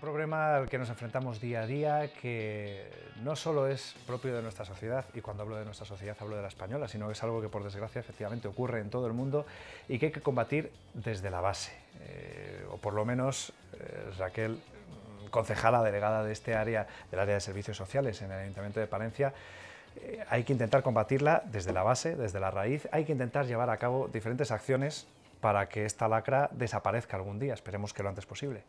Un problema al que nos enfrentamos día a día que no solo es propio de nuestra sociedad, y cuando hablo de nuestra sociedad hablo de la española, sino que es algo que por desgracia efectivamente ocurre en todo el mundo y que hay que combatir desde la base. Eh, o por lo menos eh, Raquel, concejala delegada de este área, del área de servicios sociales en el Ayuntamiento de Palencia, eh, hay que intentar combatirla desde la base, desde la raíz, hay que intentar llevar a cabo diferentes acciones para que esta lacra desaparezca algún día, esperemos que lo antes posible.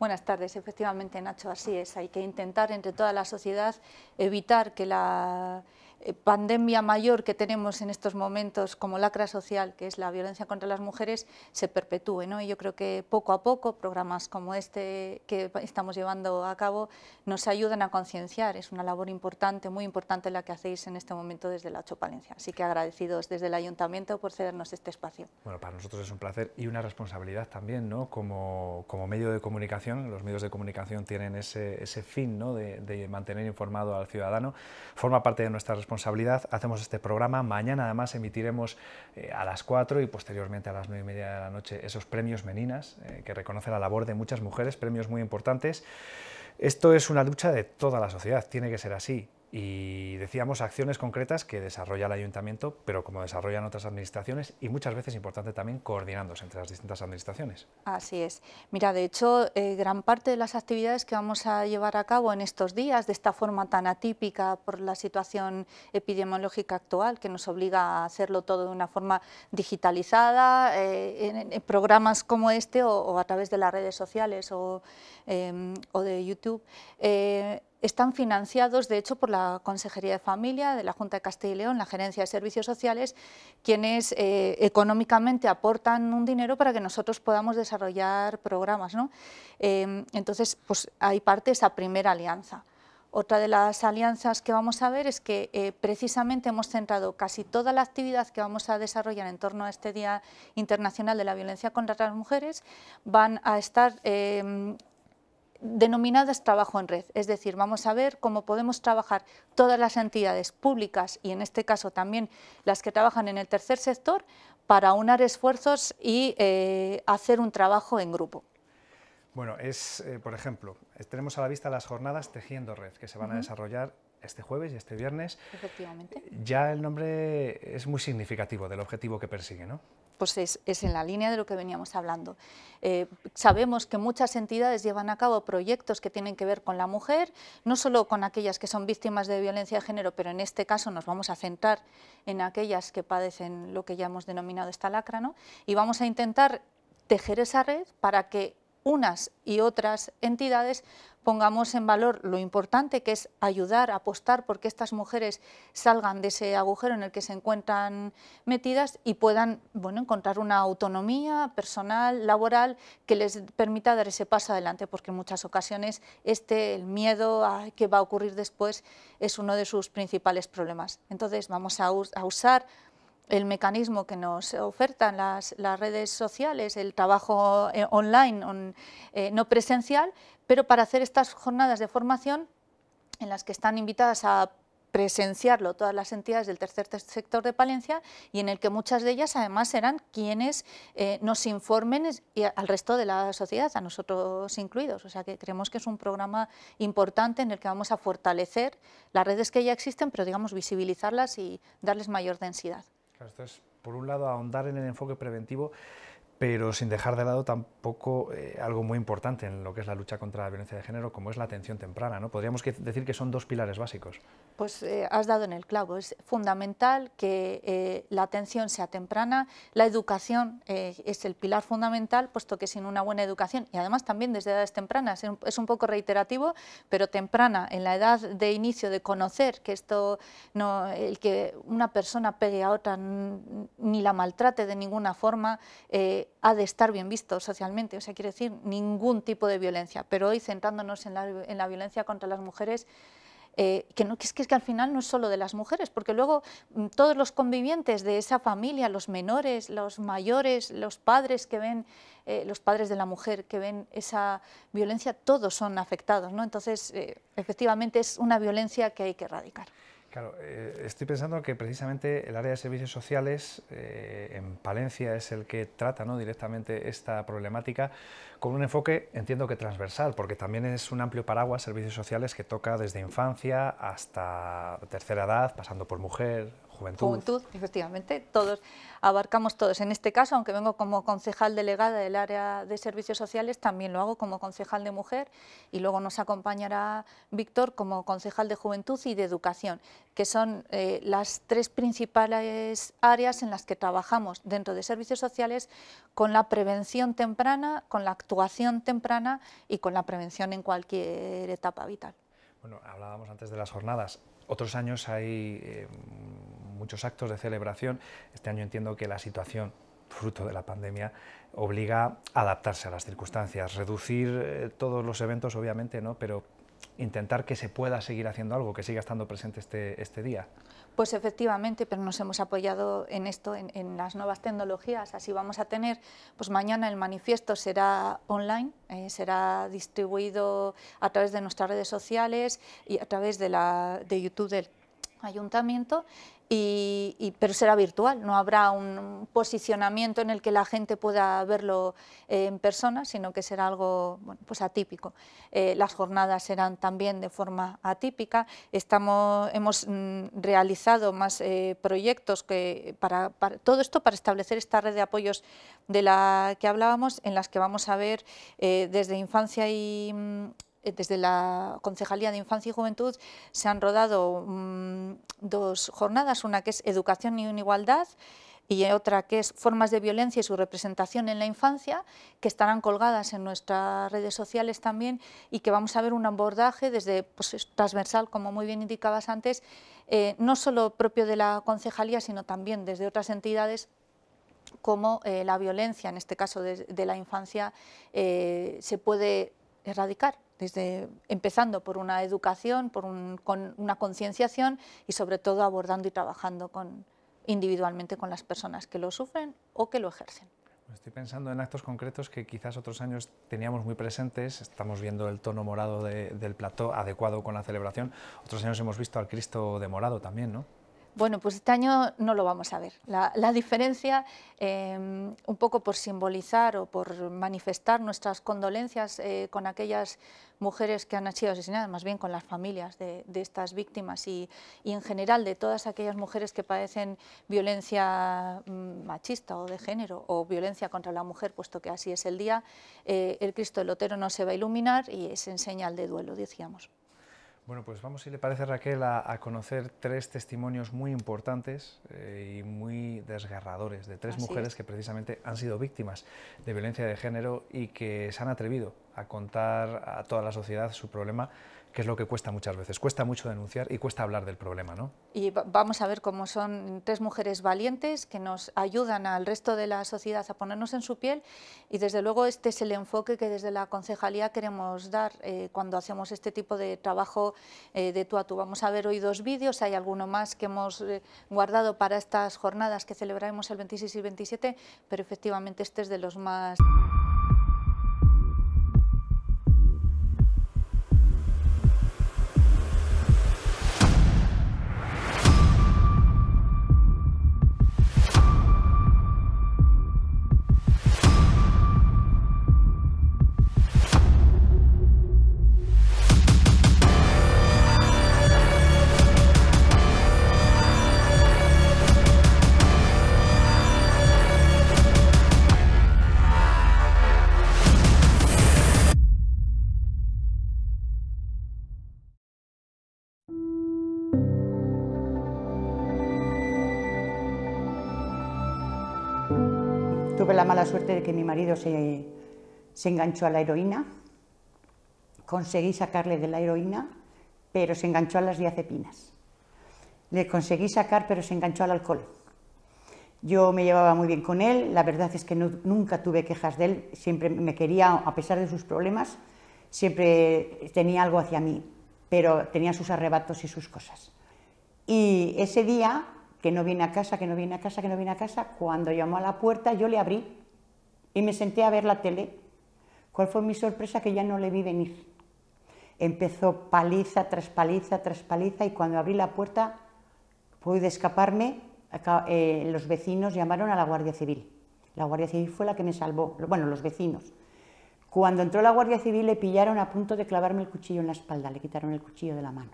Buenas tardes. Efectivamente, Nacho, así es. Hay que intentar entre toda la sociedad evitar que la eh, pandemia mayor que tenemos en estos momentos como lacra social, que es la violencia contra las mujeres, se perpetúe. ¿no? Y yo creo que poco a poco programas como este que estamos llevando a cabo nos ayudan a concienciar. Es una labor importante, muy importante la que hacéis en este momento desde la Ocho Palencia. Así que agradecidos desde el Ayuntamiento por cedernos este espacio. Bueno, para nosotros es un placer y una responsabilidad también, ¿no? Como, como medio de comunicación, los medios de comunicación tienen ese, fin de, mantener informado al ciudadano. Forma parte de nuestra responsabilidad, hacemos este programa. Mañana además emitiremos eh, a las 4 y posteriormente a las 9 y media de la noche esos premios Meninas, eh, que reconoce la labor de muchas mujeres, premios muy importantes. Esto es una lucha de toda la sociedad, tiene que ser así y decíamos acciones concretas que desarrolla el ayuntamiento, pero como desarrollan otras administraciones y muchas veces importante también coordinándose entre las distintas administraciones. Así es. Mira, de hecho, eh, gran parte de las actividades que vamos a llevar a cabo en estos días, de esta forma tan atípica por la situación epidemiológica actual, que nos obliga a hacerlo todo de una forma digitalizada, eh, en, programas como este o, a través de las redes sociales o em, de YouTube, eh, están financiados, de hecho, por la Consejería de Familia de la Junta de Castilla y León, la Gerencia de Servicios Sociales, quienes eh, económicamente aportan un dinero para que nosotros podamos desarrollar programas. ¿no? Em, entonces, pues hay parte esa primera alianza. Otra de las alianzas que vamos a ver es que eh, precisamente hemos centrado casi toda la actividad que vamos a desarrollar en torno a este Día Internacional de la Violencia contra las Mujeres, van a estar em, denominadas trabajo en red, es decir, vamos a ver cómo podemos trabajar todas las entidades públicas y en este caso también las que trabajan en el tercer sector para unar esfuerzos y eh, hacer un trabajo en grupo. Bueno, es, eh, por ejemplo, tenemos a la vista las jornadas Tejiendo Red, que se van a desarrollar este jueves y este viernes. Efectivamente. Ya el nombre es muy significativo del objetivo que persigue, ¿no? Pues es, en la línea de lo que veníamos hablando. Eh, sabemos que muchas entidades llevan a cabo proyectos que tienen que ver con la mujer, no solo con aquellas que son víctimas de violencia de género, pero en este caso nos vamos a centrar en aquellas que padecen lo que ya hemos denominado esta lacra, ¿no? Y vamos a intentar tejer esa red para que unas y otras entidades pongamos en valor lo importante que es ayudar, apostar porque estas mujeres salgan de ese agujero en el que se encuentran metidas y puedan bueno, encontrar una autonomía personal, laboral, que les permita dar ese paso adelante, porque en muchas ocasiones este, el miedo a qué va a ocurrir después es uno de sus principales problemas. Entonces vamos a, a usar el mecanismo que nos ofertan las, redes sociales, el trabajo eh, online, eh, no presencial, pero para hacer estas jornadas de formación en las que están invitadas a presenciarlo todas las entidades del tercer sector de Palencia y en el que muchas de ellas además serán quienes eh, nos informen al resto de la sociedad, a nosotros incluidos. O sea que creemos que es un programa importante en el que vamos a fortalecer las redes que ya existen, pero digamos visibilizarlas y darles mayor densidad. Esto por un lado, ahondar en el enfoque preventivo pero sin dejar de lado tampoco eh, algo muy importante en lo que es la lucha contra la violencia de género, como es la atención temprana. ¿no? Podríamos decir que son dos pilares básicos. Pues eh, has dado en el clavo. Es fundamental que eh, la atención sea temprana. La educación es el pilar fundamental, puesto que sin una buena educación, y además también desde edades tempranas, es un, poco reiterativo, pero temprana, en la edad de inicio de conocer que esto, no, el que una persona pegue a otra ni la maltrate de ninguna forma, ha de estar bien visto socialmente, o sea, quiere decir ningún tipo de violencia, pero hoy centrándonos en la, violencia contra las mujeres, eh, que, no, es que, al final no es solo de las mujeres, porque luego mm, todos los convivientes de esa familia, los menores, los mayores, los padres que ven, eh, los padres de la mujer que ven esa violencia, todos son afectados, ¿no? Entonces, eh, efectivamente, es una violencia que hay que erradicar. Claro, eh, estoy pensando que precisamente el área de servicios sociales eh, en Palencia es el que trata directamente esta problemática con un enfoque, entiendo que transversal, porque también es un amplio paraguas servicios sociales que toca desde infancia hasta tercera edad, pasando por mujer, Juventud. Juventud, efectivamente, todos abarcamos todos. En este caso, aunque vengo como concejal delegada del área de servicios sociales, también lo hago como concejal de mujer y luego nos acompañará Víctor como concejal de juventud y de educación, que son eh, las tres principales áreas en las que trabajamos dentro de servicios sociales con la prevención temprana, con la actuación temprana y con la prevención en cualquier etapa vital. Bueno, hablábamos antes de las jornadas. Otros años hay eh, muchos actos de celebración. Este año entiendo que la situación fruto de la pandemia, obliga a adaptarse a las circunstancias, reducir eh, todos los eventos, obviamente, ¿no? pero intentar que se pueda seguir haciendo algo, que siga estando presente este, este día. Pues efectivamente, pero nos hemos apoyado en esto, en, las nuevas tecnologías. Así vamos a tener, pues mañana el manifiesto será online, eh, será distribuido a través de nuestras redes sociales y a través de, la, de YouTube del ayuntamiento pero será virtual, no habrá un posicionamiento en el que la gente pueda verlo eh, en persona, sino que será algo pues atípico. Eh, las jornadas serán también de forma atípica. Estamos, hemos mm, realizado más eh, proyectos que para, todo esto para establecer esta red de apoyos de la que hablábamos, en las que vamos a ver desde infancia y, mm, eh, desde la Concejalía de Infancia y Juventud se han rodado mm, dos jornadas, una que es Educación y Igualdad y otra que es Formas de Violencia y su representación en la infancia, que estarán colgadas en nuestras redes sociales también y que vamos a ver un abordaje desde pues, transversal, como muy bien indicabas antes, eh, no solo propio de la Concejalía, sino también desde otras entidades cómo eh, la violencia, en este caso de, la infancia, se puede erradicar empezando por una educación, por con una concienciación y sobre todo abordando y trabajando individualmente con las personas que lo sufren o que lo ejercen. Estoy pensando en actos concretos que quizás otros años teníamos muy presentes. Estamos viendo el tono morado del plató adecuado con la celebración. Otros años hemos visto al Cristo de morado también, ¿no? Bueno, pues este año no lo vamos a ver. La, diferencia, em, un poco por simbolizar o por manifestar nuestras condolencias eh, con aquellas mujeres que han sido asesinadas, más bien con las familias de, estas víctimas y, en general de todas aquellas mujeres que padecen violencia mm, machista o de género o violencia contra la mujer, puesto que así es el día, eh, el Cristo del Lotero no se va a iluminar y es en señal de duelo, decíamos. Bueno, pues vamos, si le parece Raquel, a, conocer tres testimonios muy importantes eh, y muy desgarradores de tres mujeres que precisamente han sido víctimas de violencia de género y que se han atrevido a contar a toda la sociedad su problema que es lo que cuesta muchas veces. Cuesta mucho denunciar y cuesta hablar del problema, ¿no? Y vamos a ver cómo son tres mujeres valientes que nos ayudan al resto de la sociedad a ponernos en su piel y desde luego este es el enfoque que desde la concejalía queremos dar eh, cuando hacemos este tipo de trabajo eh, de tu a tú. Vamos a ver hoy dos vídeos, hay alguno más que hemos eh, guardado para estas jornadas que celebraremos el 26 y 27, pero efectivamente este es de los más... suerte de que mi marido se, se enganchó a la heroína. Conseguí sacarle de la heroína, pero se enganchó a las diazepinas. Le conseguí sacar, pero se enganchó al alcohol. Yo me llevaba muy bien con él, la verdad es que nunca tuve quejas de él, siempre me quería, a pesar de sus problemas, siempre tenía algo hacia mí, pero tenía sus arrebatos y sus cosas. Y ese día, que no viene a casa, que no viene a casa, que no viene a casa, cuando llamó a la puerta yo le abrí y me senté a ver la tele. ¿Cuál fue mi sorpresa? Que ya no le vi venir. Empezó paliza tras paliza tras paliza y cuando abrí la puerta pude escaparme. Eh, los vecinos llamaron a la Guardia Civil. La Guardia Civil fue la que me salvó, bueno, los vecinos. Cuando entró la Guardia Civil le pillaron a punto de clavarme el cuchillo en la espalda, le quitaron el cuchillo de la mano.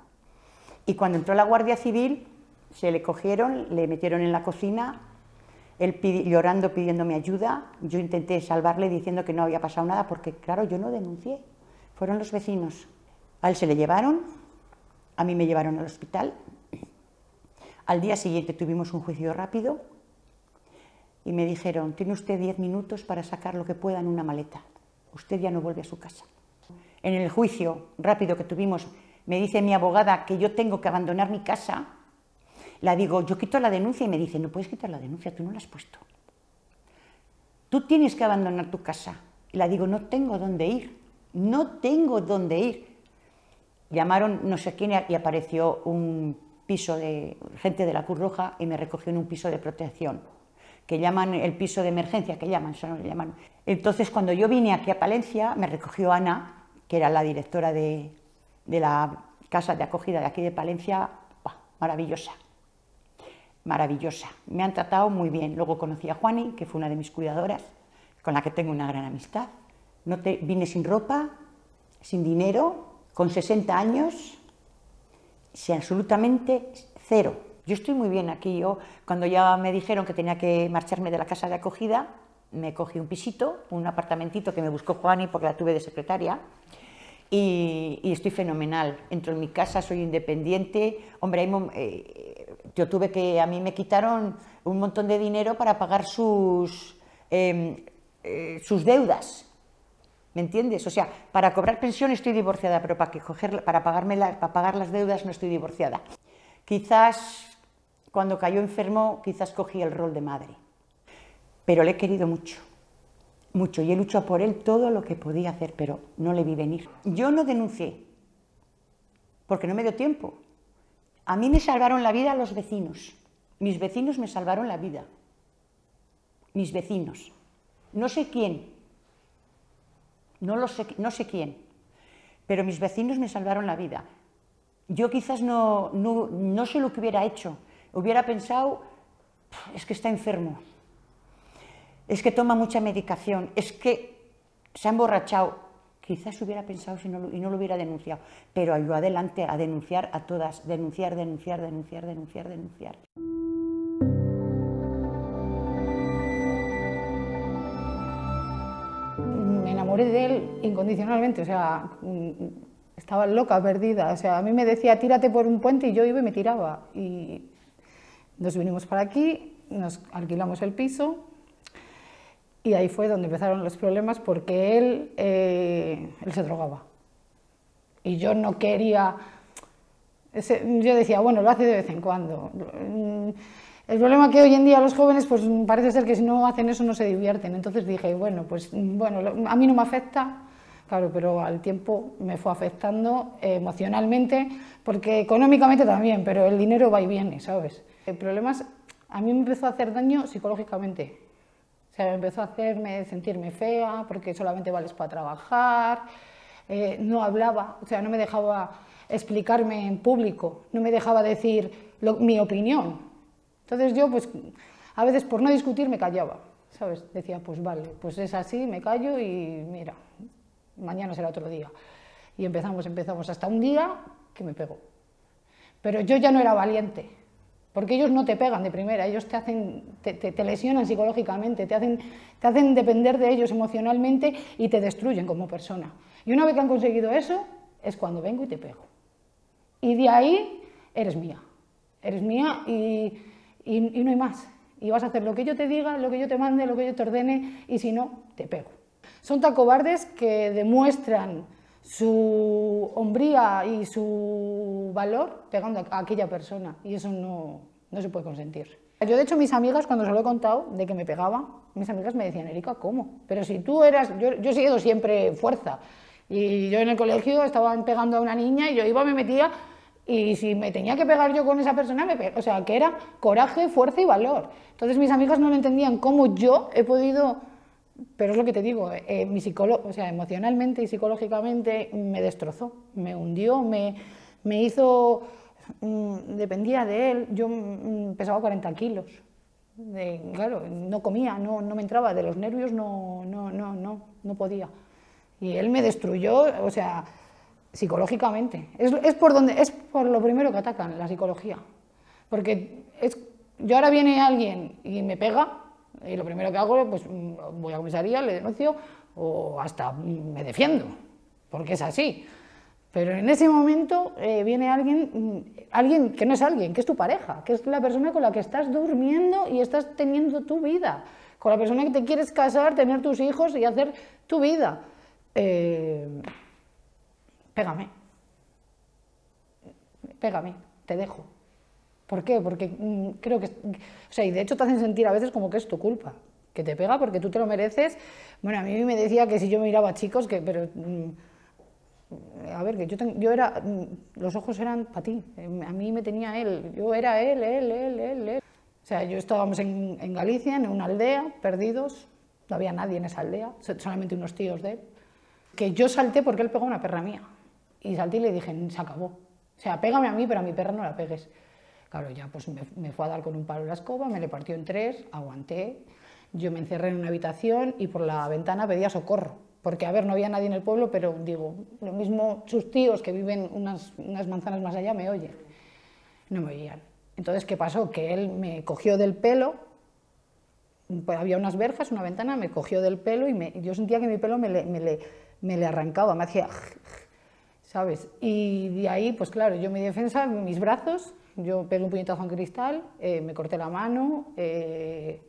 Y cuando entró la Guardia Civil se le cogieron, le metieron en la cocina, él llorando, pidiéndome ayuda. Yo intenté salvarle diciendo que no había pasado nada, porque claro, yo no denuncié. Fueron los vecinos. A él se le llevaron, a mí me llevaron al hospital. Al día siguiente tuvimos un juicio rápido y me dijeron, tiene usted diez minutos para sacar lo que pueda en una maleta. Usted ya no vuelve a su casa. En el juicio rápido que tuvimos, me dice mi abogada que yo tengo que abandonar mi casa la digo, yo quito la denuncia y me dice, no puedes quitar la denuncia, tú no la has puesto. Tú tienes que abandonar tu casa. Y la digo, no tengo dónde ir, no tengo dónde ir. Llamaron no sé quién y apareció un piso de gente de la Cruz Roja y me recogió en un piso de protección, que llaman el piso de emergencia, que llaman, eso no lo llaman. Entonces, cuando yo vine aquí a Palencia, me recogió Ana, que era la directora de, la casa de acogida de aquí de Palencia, maravillosa maravillosa. Me han tratado muy bien. Luego conocí a Juani, que fue una de mis cuidadoras, con la que tengo una gran amistad. No te, vine sin ropa, sin dinero, con 60 años, sin absolutamente cero. Yo estoy muy bien aquí. Yo, cuando ya me dijeron que tenía que marcharme de la casa de acogida, me cogí un pisito, un apartamentito que me buscó Juani porque la tuve de secretaria y, estoy fenomenal. Entro en mi casa, soy independiente. Hombre, eh, yo tuve que, a mí me quitaron un montón de dinero para pagar sus, em, eh, sus deudas. ¿Me entiendes? O sea, para cobrar pensión estoy divorciada, pero para, para, pagarme para pagar las deudas no estoy divorciada. Quizás cuando cayó enfermo, quizás cogí el rol de madre, pero le he querido mucho mucho y he luchado por él todo lo que podía hacer, pero no le vi venir. Yo no denuncié, porque no me dio tiempo. A mí me salvaron la vida los vecinos. Mis vecinos me salvaron la vida. Mis vecinos. No sé quién. No, lo sé, no sé quién. Pero mis vecinos me salvaron la vida. Yo quizás no, no, no sé lo que hubiera hecho. Hubiera pensado, es que está enfermo, es que toma mucha medicación, es que se ha emborrachado. Quizás hubiera pensado si no, y no lo hubiera denunciado, pero ayudó adelante a denunciar a todas, denunciar, denunciar, denunciar, denunciar, denunciar. Me enamoré de él incondicionalmente, o sea, mm, estaba loca, perdida. O sea, a mí me decía, tírate por un puente y yo iba y me tiraba. Y nos vinimos para aquí, nos alquilamos el piso y ahí fue donde empezaron los problemas porque él, eh, él se drogaba. Y yo no quería... yo decía, bueno, lo hace de vez en cuando. Mm, el problema es que hoy en día los jóvenes, pues parece ser que si no hacen eso no se divierten. Entonces dije, bueno, pues bueno, a mí no me afecta, claro, pero al tiempo me fue afectando emocionalmente, porque económicamente también, pero el dinero va y viene, ¿sabes? El problema es, a mí me empezó a hacer daño psicológicamente, o sea, empezó a hacerme sentirme fea porque solamente vales para trabajar, eh, no hablaba, o sea, no me dejaba explicarme en público, no me dejaba decir mi opinión. Entonces yo, pues, a veces por no discutir me callaba, ¿sabes? Decía, pues vale, pues es así, me callo y mira, mañana será otro día. Y empezamos, empezamos, hasta un día que me pegó. Pero yo ya no era valiente, porque ellos no te pegan de primera, ellos te hacen, te, lesionan psicológicamente, te hacen, te hacen depender de ellos emocionalmente y te destruyen como persona. Y una vez que han conseguido eso, es cuando vengo y te pego. Y de ahí eres mía. Eres mía y, y, y, no hay más. Y vas a hacer lo que yo te diga, lo que yo te mande, lo que yo te ordene, y si no, te pego. Son tan cobardes que demuestran su hombría y su valor pegando a aquella persona y eso no, no se puede consentir. Yo, de hecho, mis amigas, cuando se lo he contado de que me pegaba, mis amigas me decían, Erika, ¿cómo? Pero si tú eras, yo, yo he sido siempre fuerza. Y yo en el colegio estaba pegando a una niña y yo iba, me metía y si me tenía que pegar yo con esa persona, o sea, que era coraje, fuerza y valor. Entonces mis amigas no me entendían cómo yo he podido pero es lo que te digo, eh, eh, mi o sea, emocionalmente y psicológicamente me destrozó, me hundió, me, me hizo, mm, dependía de él, yo mm, mm, pesaba 40 kilos, claro, no comía, no, no, me entraba, de los nervios no, no, no, no, no podía. Y él me destruyó, o sea, psicológicamente. Es, es, por donde, es por lo primero que atacan, la psicología. Porque es, yo ahora viene alguien y me pega, y lo primero que hago, pues mm, voy a comisaría, le denuncio o hasta me defiendo, porque es así. Pero en ese momento eh, viene alguien, mm, alguien que no es alguien, que es tu pareja, que es la persona con la que estás durmiendo y estás teniendo tu vida, con la persona que te quieres casar, tener tus hijos y hacer tu vida. Eh, pégame, pégame, te dejo. ¿Por qué? Porque mm, creo que... O sea, y de hecho te hacen sentir a veces como que es tu culpa, que te pega porque tú te lo mereces. Bueno, a mí me decía que si yo miraba a chicos, que... Pero, mm, a ver, que yo, yo era, mm, los ojos eran para ti, em, a mí me tenía él, yo era él, él, él, él, él. O sea, yo estábamos en, Galicia, en una aldea, perdidos, no había nadie en esa aldea, solamente unos tíos de él, que yo salté porque él pegó una perra mía. Y salté y le dije, se acabó. O sea, pégame a mí, pero a mi perra no la pegues. Claro, ya pues me, fue a dar con un palo la escoba, me le partió en tres, aguanté, yo me encerré en una habitación y por la ventana pedía socorro, porque a ver, no había nadie en el pueblo, pero digo, lo mismo sus tíos que viven unas, manzanas más allá me oyen, no me oían. Entonces, ¿qué pasó? Que él me cogió del pelo, pues había unas verjas, una ventana, me cogió del pelo y yo sentía que mi pelo me le, me le arrancaba, me hacía... ¿Sabes? Y de ahí, pues claro, yo mi defensa, mis brazos, yo pegué un puñetazo en cristal, eh, me corté la mano, eh,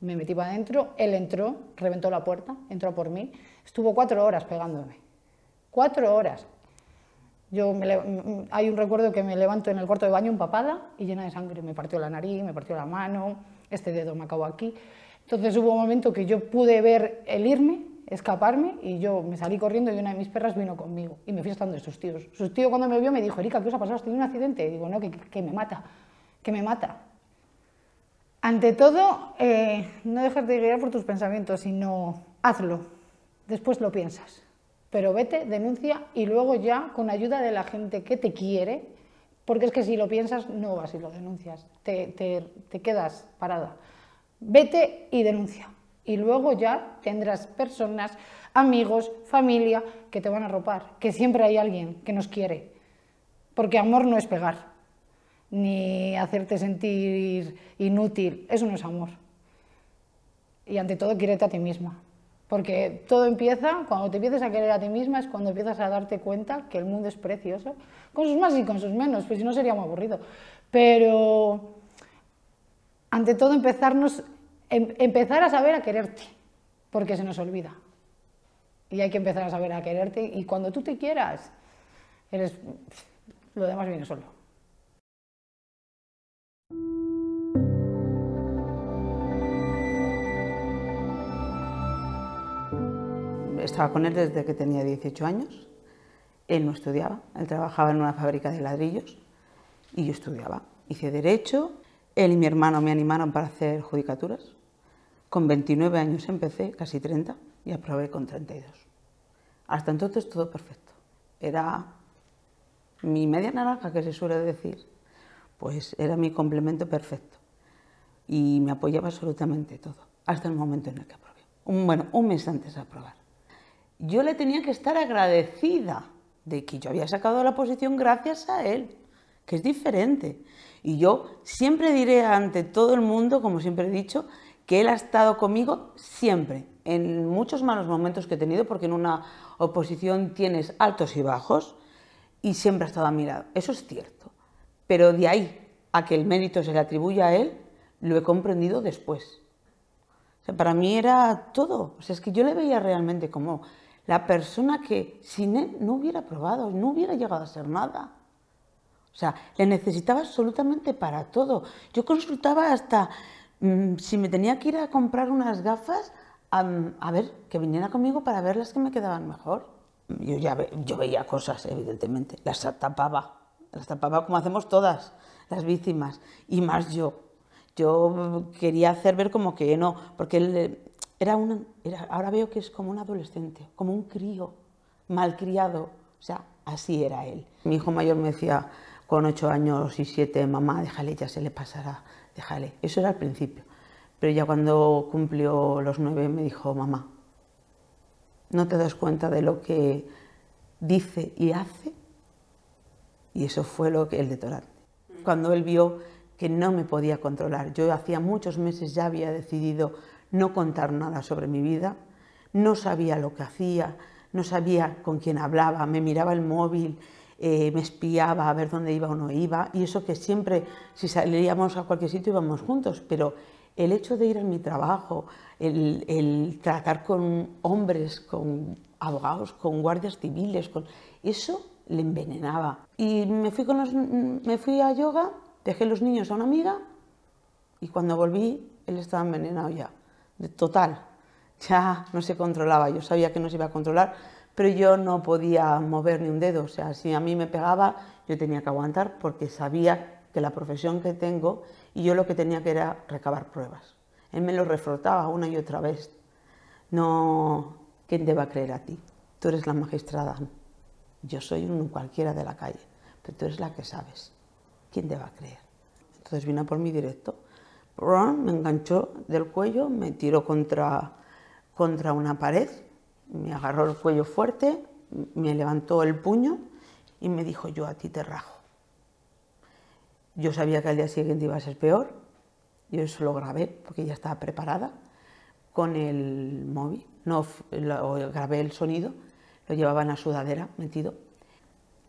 me metí para adentro, él entró, reventó la puerta, entró por mí, estuvo cuatro horas pegándome. Cuatro horas. Yo mm, hay un recuerdo que me levanto en el cuarto de baño empapada y llena de sangre. Me partió la nariz, me partió la mano, este dedo me acabó aquí. Entonces hubo un momento que yo pude ver el irme, escaparme y yo me salí corriendo y una de mis perras vino conmigo y me fui estando de sus tíos. Sus tíos cuando me vio me dijo, Erika, ¿qué os ha pasado? ¿Has tenido un accidente? Y digo, no, que, me mata, que me mata. Ante todo, eh, no dejes de guiar por tus pensamientos, sino hazlo, después lo piensas. Pero vete, denuncia y luego ya, con ayuda de la gente que te quiere, porque es que si lo piensas no vas y lo denuncias, te, te quedas parada. Vete y denuncia y luego ya tendrás personas, amigos, familia que te van a ropar, que siempre hay alguien que nos quiere. Porque amor no es pegar, ni hacerte sentir inútil, eso no es amor. Y ante todo, quiérete a ti misma. Porque todo empieza, cuando te empiezas a querer a ti misma, es cuando empiezas a darte cuenta que el mundo es precioso, con sus más y con sus menos, pues si no sería muy aburrido. Pero ante todo, empezarnos Em, empezar a saber a quererte, porque se nos olvida. Y hay que empezar a saber a quererte y cuando tú te quieras, eres, lo demás viene solo. Estaba con él desde que tenía 18 años. Él no estudiaba, él trabajaba en una fábrica de ladrillos y yo estudiaba. Hice derecho, él y mi hermano me animaron para hacer judicaturas. Con 29 años empecé, casi 30, y aprobé con 32. Hasta entonces todo perfecto. Era mi media naranja, que se suele decir, pues era mi complemento perfecto. Y me apoyaba absolutamente todo, hasta el momento en el que aprobé. bueno, un mes antes de aprobar. Yo le tenía que estar agradecida de que yo había sacado la posición gracias a él, que es diferente. Y yo siempre diré ante todo el mundo, como siempre he dicho, que Él ha estado conmigo siempre, en muchos malos momentos que he tenido, porque en una oposición tienes altos y bajos, y siempre ha estado a mi lado. Eso es cierto. Pero de ahí a que el mérito se le atribuya a Él, lo he comprendido después. sea, para mí era todo. O sea, es que yo le veía realmente como la persona que sin Él no hubiera probado, no hubiera llegado a ser nada. O sea, le necesitaba absolutamente para todo. Yo consultaba hasta Mm, si me tenía que ir a comprar unas gafas, a ver, que viniera conmigo para ver las que me quedaban mejor. Yo ya yo veía cosas, evidentemente, las tapaba, las tapaba como hacemos todas las víctimas, y más yo. Yo quería hacer ver como que no, porque él era un, ahora veo que es como un adolescente, como un crío, malcriado, o sea, así era él. Mi hijo mayor me decía con ocho años y siete, mamá, déjale, ya se le pasará eso era al principio. Pero ya cuando cumplió los nueve me dijo, mamá, no te das cuenta de lo que dice y hace. Y eso fue lo que el detonante. Mm. Cuando él vio que no me podía controlar, yo hacía muchos meses ya había decidido no contar nada sobre mi vida, no sabía lo que hacía, no sabía con quién hablaba, me miraba el móvil, eh, me espiaba a ver dónde iba o no iba, y eso que siempre, si salíamos a cualquier sitio, íbamos juntos, pero el hecho de ir a mi trabajo, el, tratar con hombres, con abogados, con guardias civiles, con eso le envenenaba. Y me fui, me fui a yoga, dejé los niños a una amiga y cuando volví él estaba envenenado ya. de Total, ya no se controlaba. Yo sabía que no se iba a controlar pero yo no podía mover ni un dedo, o sea, si a mí me pegaba, yo tenía que aguantar porque sabía que la profesión que tengo y yo lo que tenía que era recabar pruebas. Él me lo refrotaba una y otra vez. No, ¿quién te va a creer a ti? Tú eres la magistrada. Yo soy un cualquiera de la calle, pero tú eres la que sabes. ¿Quién te va a creer? Entonces vino por mí directo. Me enganchó del cuello, me tiró contra, contra una pared me agarró el cuello fuerte, me levantó el puño y me dijo, yo a ti te rajo. Yo sabía que al día siguiente iba a ser peor, yo eso lo grabé porque ya estaba preparada con el móvil, no grabé el sonido, lo llevaba en la sudadera metido.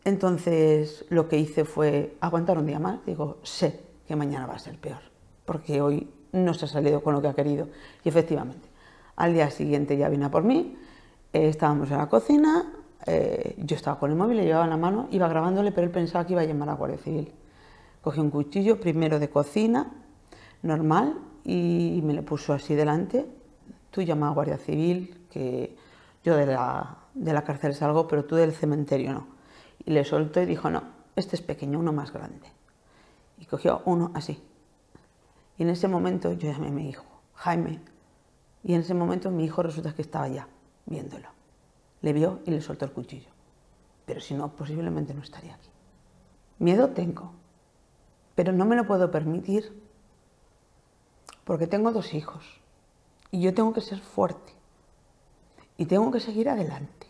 Entonces lo que hice fue aguantar un día más, digo, sé que mañana va a ser peor, porque hoy no se ha salido con lo que ha querido. Y efectivamente, al día siguiente ya vino por mí, eh, estábamos en la cocina, eh, yo estaba con el móvil, le llevaba en la mano, iba grabándole, pero él pensaba que iba a llamar a Guardia Civil. Cogí un cuchillo, primero de cocina, normal, y me lo puso así delante. Tú llama a Guardia Civil, que yo de la, de la cárcel salgo, pero tú del cementerio no. Y le soltó y dijo, no, este es pequeño, uno más grande. Y cogió uno así. Y en ese momento yo llamé a mi hijo, Jaime. Y en ese momento mi hijo resulta que estaba allá viéndolo. Le vio y le soltó el cuchillo. Pero si no, posiblemente no estaría aquí. Miedo tengo, pero no me lo puedo permitir porque tengo dos hijos y yo tengo que ser fuerte y tengo que seguir adelante.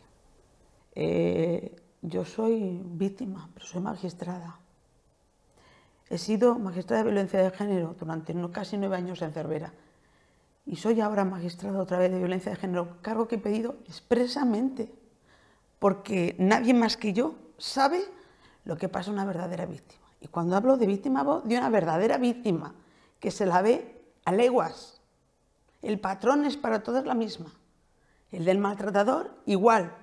Eh, yo soy víctima, pero soy magistrada. He sido magistrada de violencia de género durante casi nueve años en Cervera y soy ahora magistrado otra vez de violencia de género, cargo que he pedido expresamente, porque nadie más que yo sabe lo que pasa a una verdadera víctima. Y cuando hablo de víctima, de una verdadera víctima, que se la ve a leguas. El patrón es para todas la misma. El del maltratador, igual.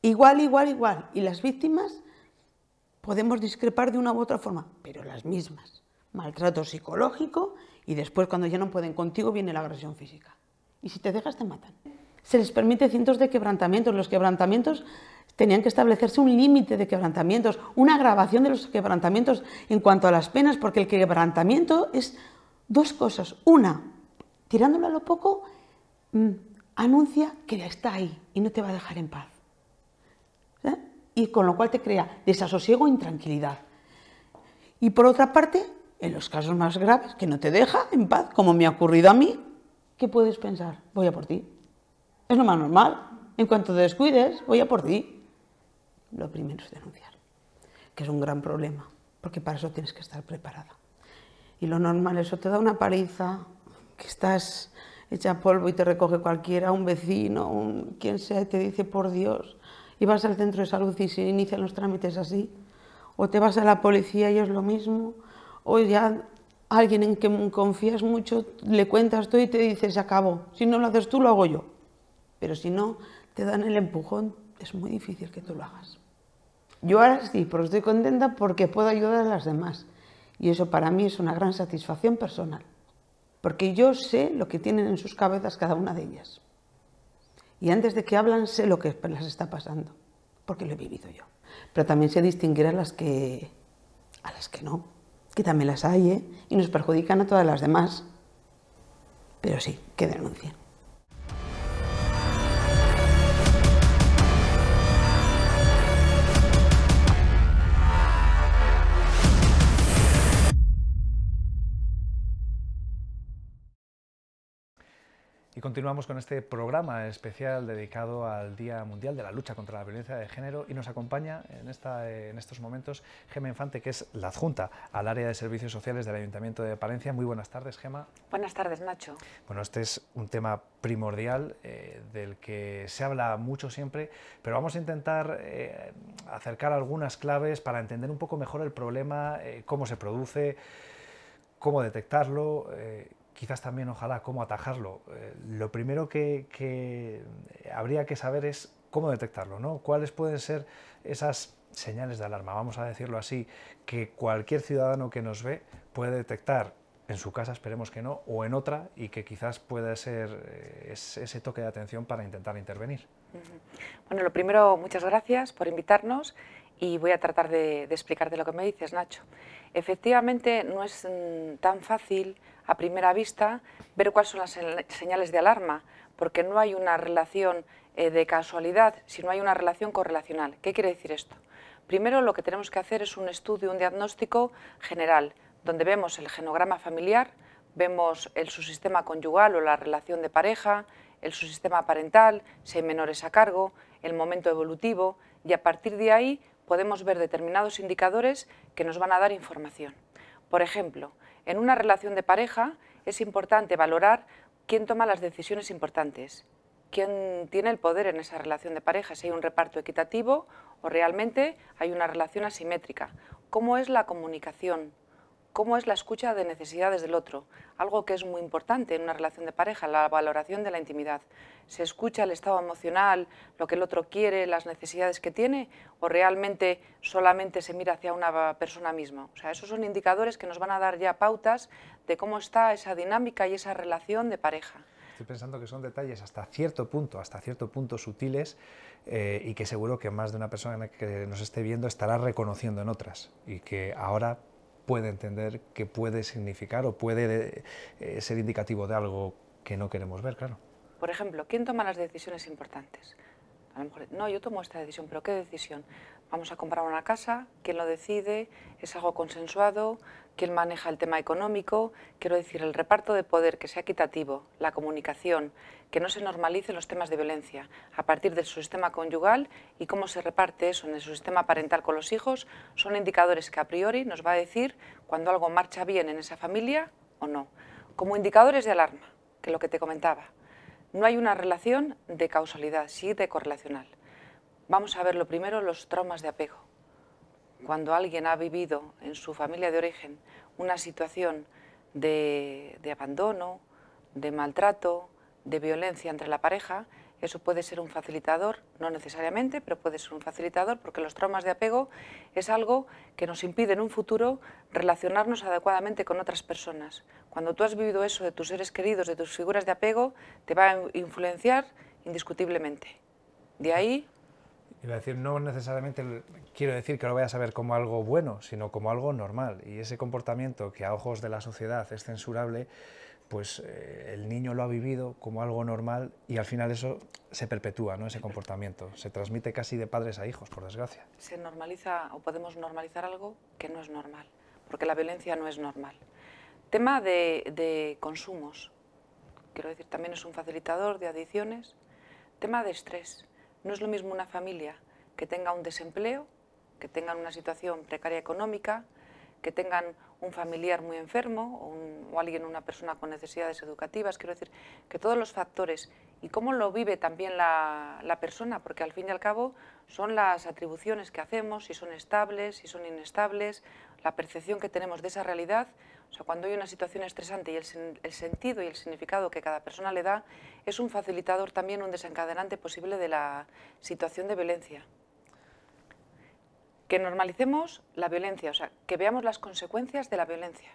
Igual, igual, igual. Y las víctimas podemos discrepar de una u otra forma, pero las mismas. Maltrato psicológico, y después, cuando ya no pueden contigo, viene la agresión física. Y si te dejas, te matan. Se les permite cientos de quebrantamientos. Los quebrantamientos tenían que establecerse un límite de quebrantamientos, una grabación de los quebrantamientos en cuanto a las penas, porque el quebrantamiento es dos cosas. Una, tirándolo a lo poco, mm, anuncia que ya está ahí y no te va a dejar en paz. ¿Eh? Y con lo cual te crea desasosiego e intranquilidad. Y por otra parte, en los casos más graves, que no te deja en paz, como me ha ocurrido a mí, ¿qué puedes pensar? Voy a por ti. Es lo más normal. En cuanto te descuides, voy a por ti. Lo primero es denunciar, que es un gran problema, porque para eso tienes que estar preparada. Y lo normal, es eso te da una paliza, que estás hecha polvo y te recoge cualquiera, un vecino, un, quien sea, y te dice, por Dios, y vas al centro de salud y se inician los trámites así. O te vas a la policía y es lo mismo o ya alguien en que confías mucho le cuentas todo y te dices, se acabó. Si no lo haces tú, lo hago yo. Pero si no, te dan el empujón, es muy difícil que tú lo hagas. Yo ahora sí, pero estoy contenta porque puedo ayudar a las demás. Y eso para mí es una gran satisfacción personal. Porque yo sé lo que tienen en sus cabezas cada una de ellas. Y antes de que hablan, sé lo que les está pasando. Porque lo he vivido yo. Pero también sé distinguir las que, a las que no que también las hay ¿eh? y nos perjudican a todas las demás. Pero sí, que denuncien. Y continuamos con este programa especial dedicado al Día Mundial de la Lucha contra la Violencia de Género y nos acompaña en, esta, en estos momentos Gema Infante, que es la adjunta al área de servicios sociales del Ayuntamiento de Palencia. Muy buenas tardes, Gema. Buenas tardes, Nacho. Bueno, este es un tema primordial eh, del que se habla mucho siempre, pero vamos a intentar eh, acercar algunas claves para entender un poco mejor el problema, eh, cómo se produce, cómo detectarlo quizás también ojalá cómo atajarlo. Eh, lo primero que, que, habría que saber es cómo detectarlo, ¿no? ¿Cuáles pueden ser esas señales de alarma, vamos a decirlo así, que cualquier ciudadano que nos ve puede detectar en su casa, esperemos que no, o en otra, y que quizás pueda ser eh, ese toque de atención para intentar intervenir. Bueno, lo primero, muchas gracias por invitarnos y voy a tratar de, explicarte lo que me dices, Nacho. Efectivamente, no es mm, tan fácil a primera vista ver cuáles son las señales de alarma, porque no hay una relación eh, de casualidad, sino hay una relación correlacional. ¿Qué quiere decir esto? Primero, lo que tenemos que hacer es un estudio, un diagnóstico general, donde vemos el genograma familiar, vemos el subsistema conyugal o la relación de pareja, el subsistema parental, si hay menores a cargo, el momento evolutivo, y a partir de ahí podemos ver determinados indicadores que nos van a dar información. Por ejemplo, en una relación de pareja es importante valorar quién toma las decisiones importantes, quién tiene el poder en esa relación de pareja, si hay un reparto equitativo o realmente hay una relación asimétrica, cómo es la comunicación cómo es la escucha de necesidades del otro, algo que es muy importante en una relación de pareja, la valoración de la intimidad. ¿Se escucha el estado emocional, lo que el otro quiere, las necesidades que tiene o realmente solamente se mira hacia una persona misma? O sea, esos son indicadores que nos van a dar ya pautas de cómo está esa dinámica y esa relación de pareja. Estoy pensando que son detalles hasta cierto punto, hasta cierto punto sutiles eh, y que seguro que más de una persona que nos esté viendo estará reconociendo en otras y que ahora puede entender que puede significar o puede eh, ser indicativo de algo que no queremos ver, claro. Por ejemplo, ¿quién toma las decisiones importantes? A lo mejor, no, yo tomo esta decisión, pero ¿qué decisión? Vamos a comprar una casa, ¿quién lo decide? ¿Es algo consensuado? ¿Quién maneja el tema económico? Quiero decir, el reparto de poder que sea equitativo, la comunicación, que no se normalicen los temas de violencia a partir del sistema conyugal y cómo se reparte eso en el sistema parental con los hijos son indicadores que a priori nos va a decir cuando algo marcha bien en esa familia o no. Como indicadores de alarma, que lo que te comentaba, no hay una relación de causalidad, sí de correlacional. Vamos a ver lo primero los traumas de apego. Cuando alguien ha vivido en su familia de origen una situación de abandono, de maltrato, de violencia entre la pareja, eso puede ser un facilitador, no necesariamente, pero puede ser un facilitador porque los traumas de apego es algo que nos impide en un futuro relacionarnos adecuadamente con otras personas. Cuando tú has vivido eso de tus seres queridos, de tus figuras de apego, te va a influenciar indiscutiblemente. De ahí... decir, no necesariamente quiero decir que lo vayas a ver como algo bueno, sino como algo normal. Y ese comportamiento que a ojos de la sociedad es censurable, pues eh, el niño lo ha vivido como algo normal y al final eso se perpetúa, ¿no? ese comportamiento. Se transmite casi de padres a hijos, por desgracia. Se normaliza o podemos normalizar algo que no es normal, porque la violencia no es normal. Tema de, consumos, quiero decir, también es un facilitador de adicciones. Tema de estrés, no es lo mismo una familia que tenga un desempleo, que tengan una situación precaria económica, que tengan un familiar muy enfermo o, alguien, una persona con necesidades educativas. Quiero decir que todos los factores y cómo lo vive también la, persona, porque al fin y al cabo son las atribuciones que hacemos, si son estables, si son inestables, la percepción que tenemos de esa realidad. O sea, cuando hay una situación estresante y el, el, sentido y el significado que cada persona le da, es un facilitador también, un desencadenante posible de la situación de violencia que normalicemos la violencia, o sea, que veamos las consecuencias de la violencia.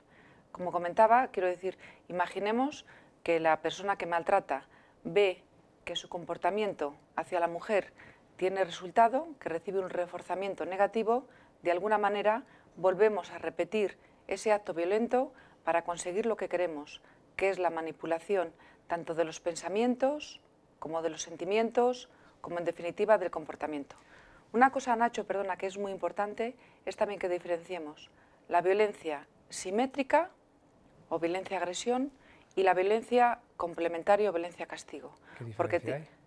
Como comentaba, quiero decir, imaginemos que la persona que maltrata ve que su comportamiento hacia la mujer tiene resultado, que recibe un reforzamiento negativo, de alguna manera volvemos a repetir ese acto violento para conseguir lo que queremos, que es la manipulación tanto de los pensamientos como de los sentimientos, como en definitiva del comportamiento. Una cosa, Nacho, perdona, que es muy importante, es también que diferenciemos la violencia simétrica o violencia-agresión y la violencia complementaria o violencia-castigo. Porque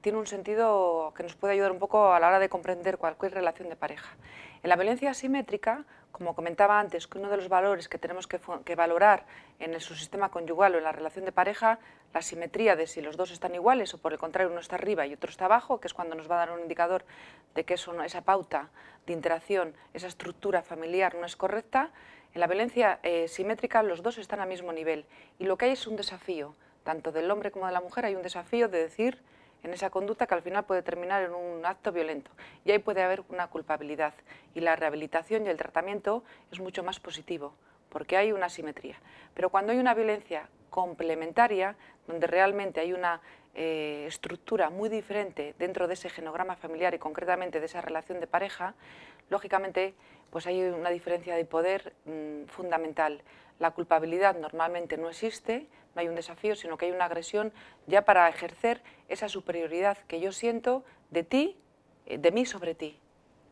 tiene un sentido que nos puede ayudar un poco a la hora de comprender cualquier relación de pareja. En la violencia asimétrica, como comentaba antes, que uno de los valores que tenemos que, valorar en el subsistema conyugal o en la relación de pareja, la simetría de si los dos están iguales o por el contrario uno está arriba y otro está abajo, que es cuando nos va a dar un indicador de que esa pauta de interacción, esa estructura familiar no es correcta, en la violencia eh, simétrica los dos están al mismo nivel y lo que hay es un desafío, tanto del hombre como de la mujer, hay un desafío de decir en esa conducta que al final puede terminar en un acto violento y ahí puede haber una culpabilidad y la rehabilitación y el tratamiento es mucho más positivo porque hay una simetría. Pero cuando hay una violencia complementaria, donde realmente hay una eh, estructura muy diferente dentro de ese genograma familiar y concretamente de esa relación de pareja, lógicamente pues hay una diferencia de poder mm, fundamental. La culpabilidad normalmente no existe, no hay un desafío, sino que hay una agresión ya para ejercer esa superioridad que yo siento de ti, eh, de mí sobre ti.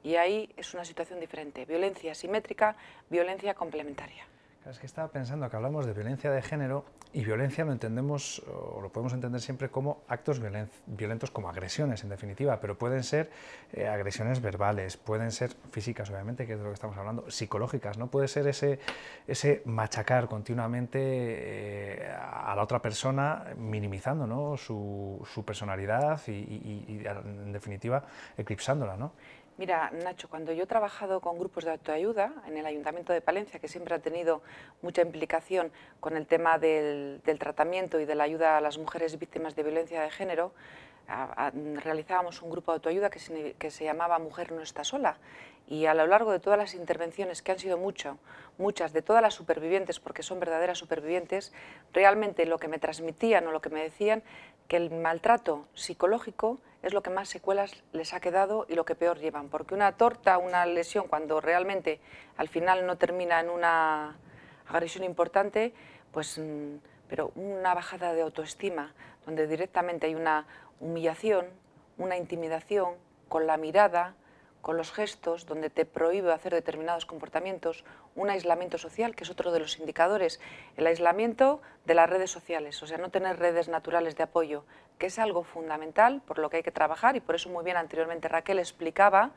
Y ahí es una situación diferente, violencia simétrica, violencia complementaria. Es que estaba pensando que hablamos de violencia de género y violencia lo entendemos o lo podemos entender siempre como actos violentos, como agresiones en definitiva, pero pueden ser eh, agresiones verbales, pueden ser físicas obviamente, que es de lo que estamos hablando, psicológicas, ¿no? Puede ser ese, ese machacar continuamente eh, a la otra persona, minimizando su, personalidad y, y en definitiva eclipsándola, ¿no? Mira, Nacho, cuando yo he trabajado con grupos de autoayuda en el Ayuntamiento de Palencia, que siempre ha tenido mucha implicación con el tema del, tratamiento y de la ayuda a las mujeres víctimas de violencia de género, realizábamos un grupo de autoayuda que se llamaba Mujer no está sola y a lo largo de todas las intervenciones, que han sido mucho, muchas, de todas las supervivientes, porque son verdaderas supervivientes, realmente lo que me transmitían o lo que me decían, que el maltrato psicológico es lo que más secuelas les ha quedado y lo que peor llevan, porque una torta, una lesión, cuando realmente al final no termina en una agresión importante, pues, mm, pero una bajada de autoestima, donde directamente hay una humillación, una intimidación, con la mirada, con los gestos, donde te prohíbe hacer determinados comportamientos, un aislamiento social, que es otro de los indicadores, el aislamiento de las redes sociales, o sea, no tener redes naturales de apoyo, que es algo fundamental por lo que hay que trabajar y por eso muy bien anteriormente Raquel explicaba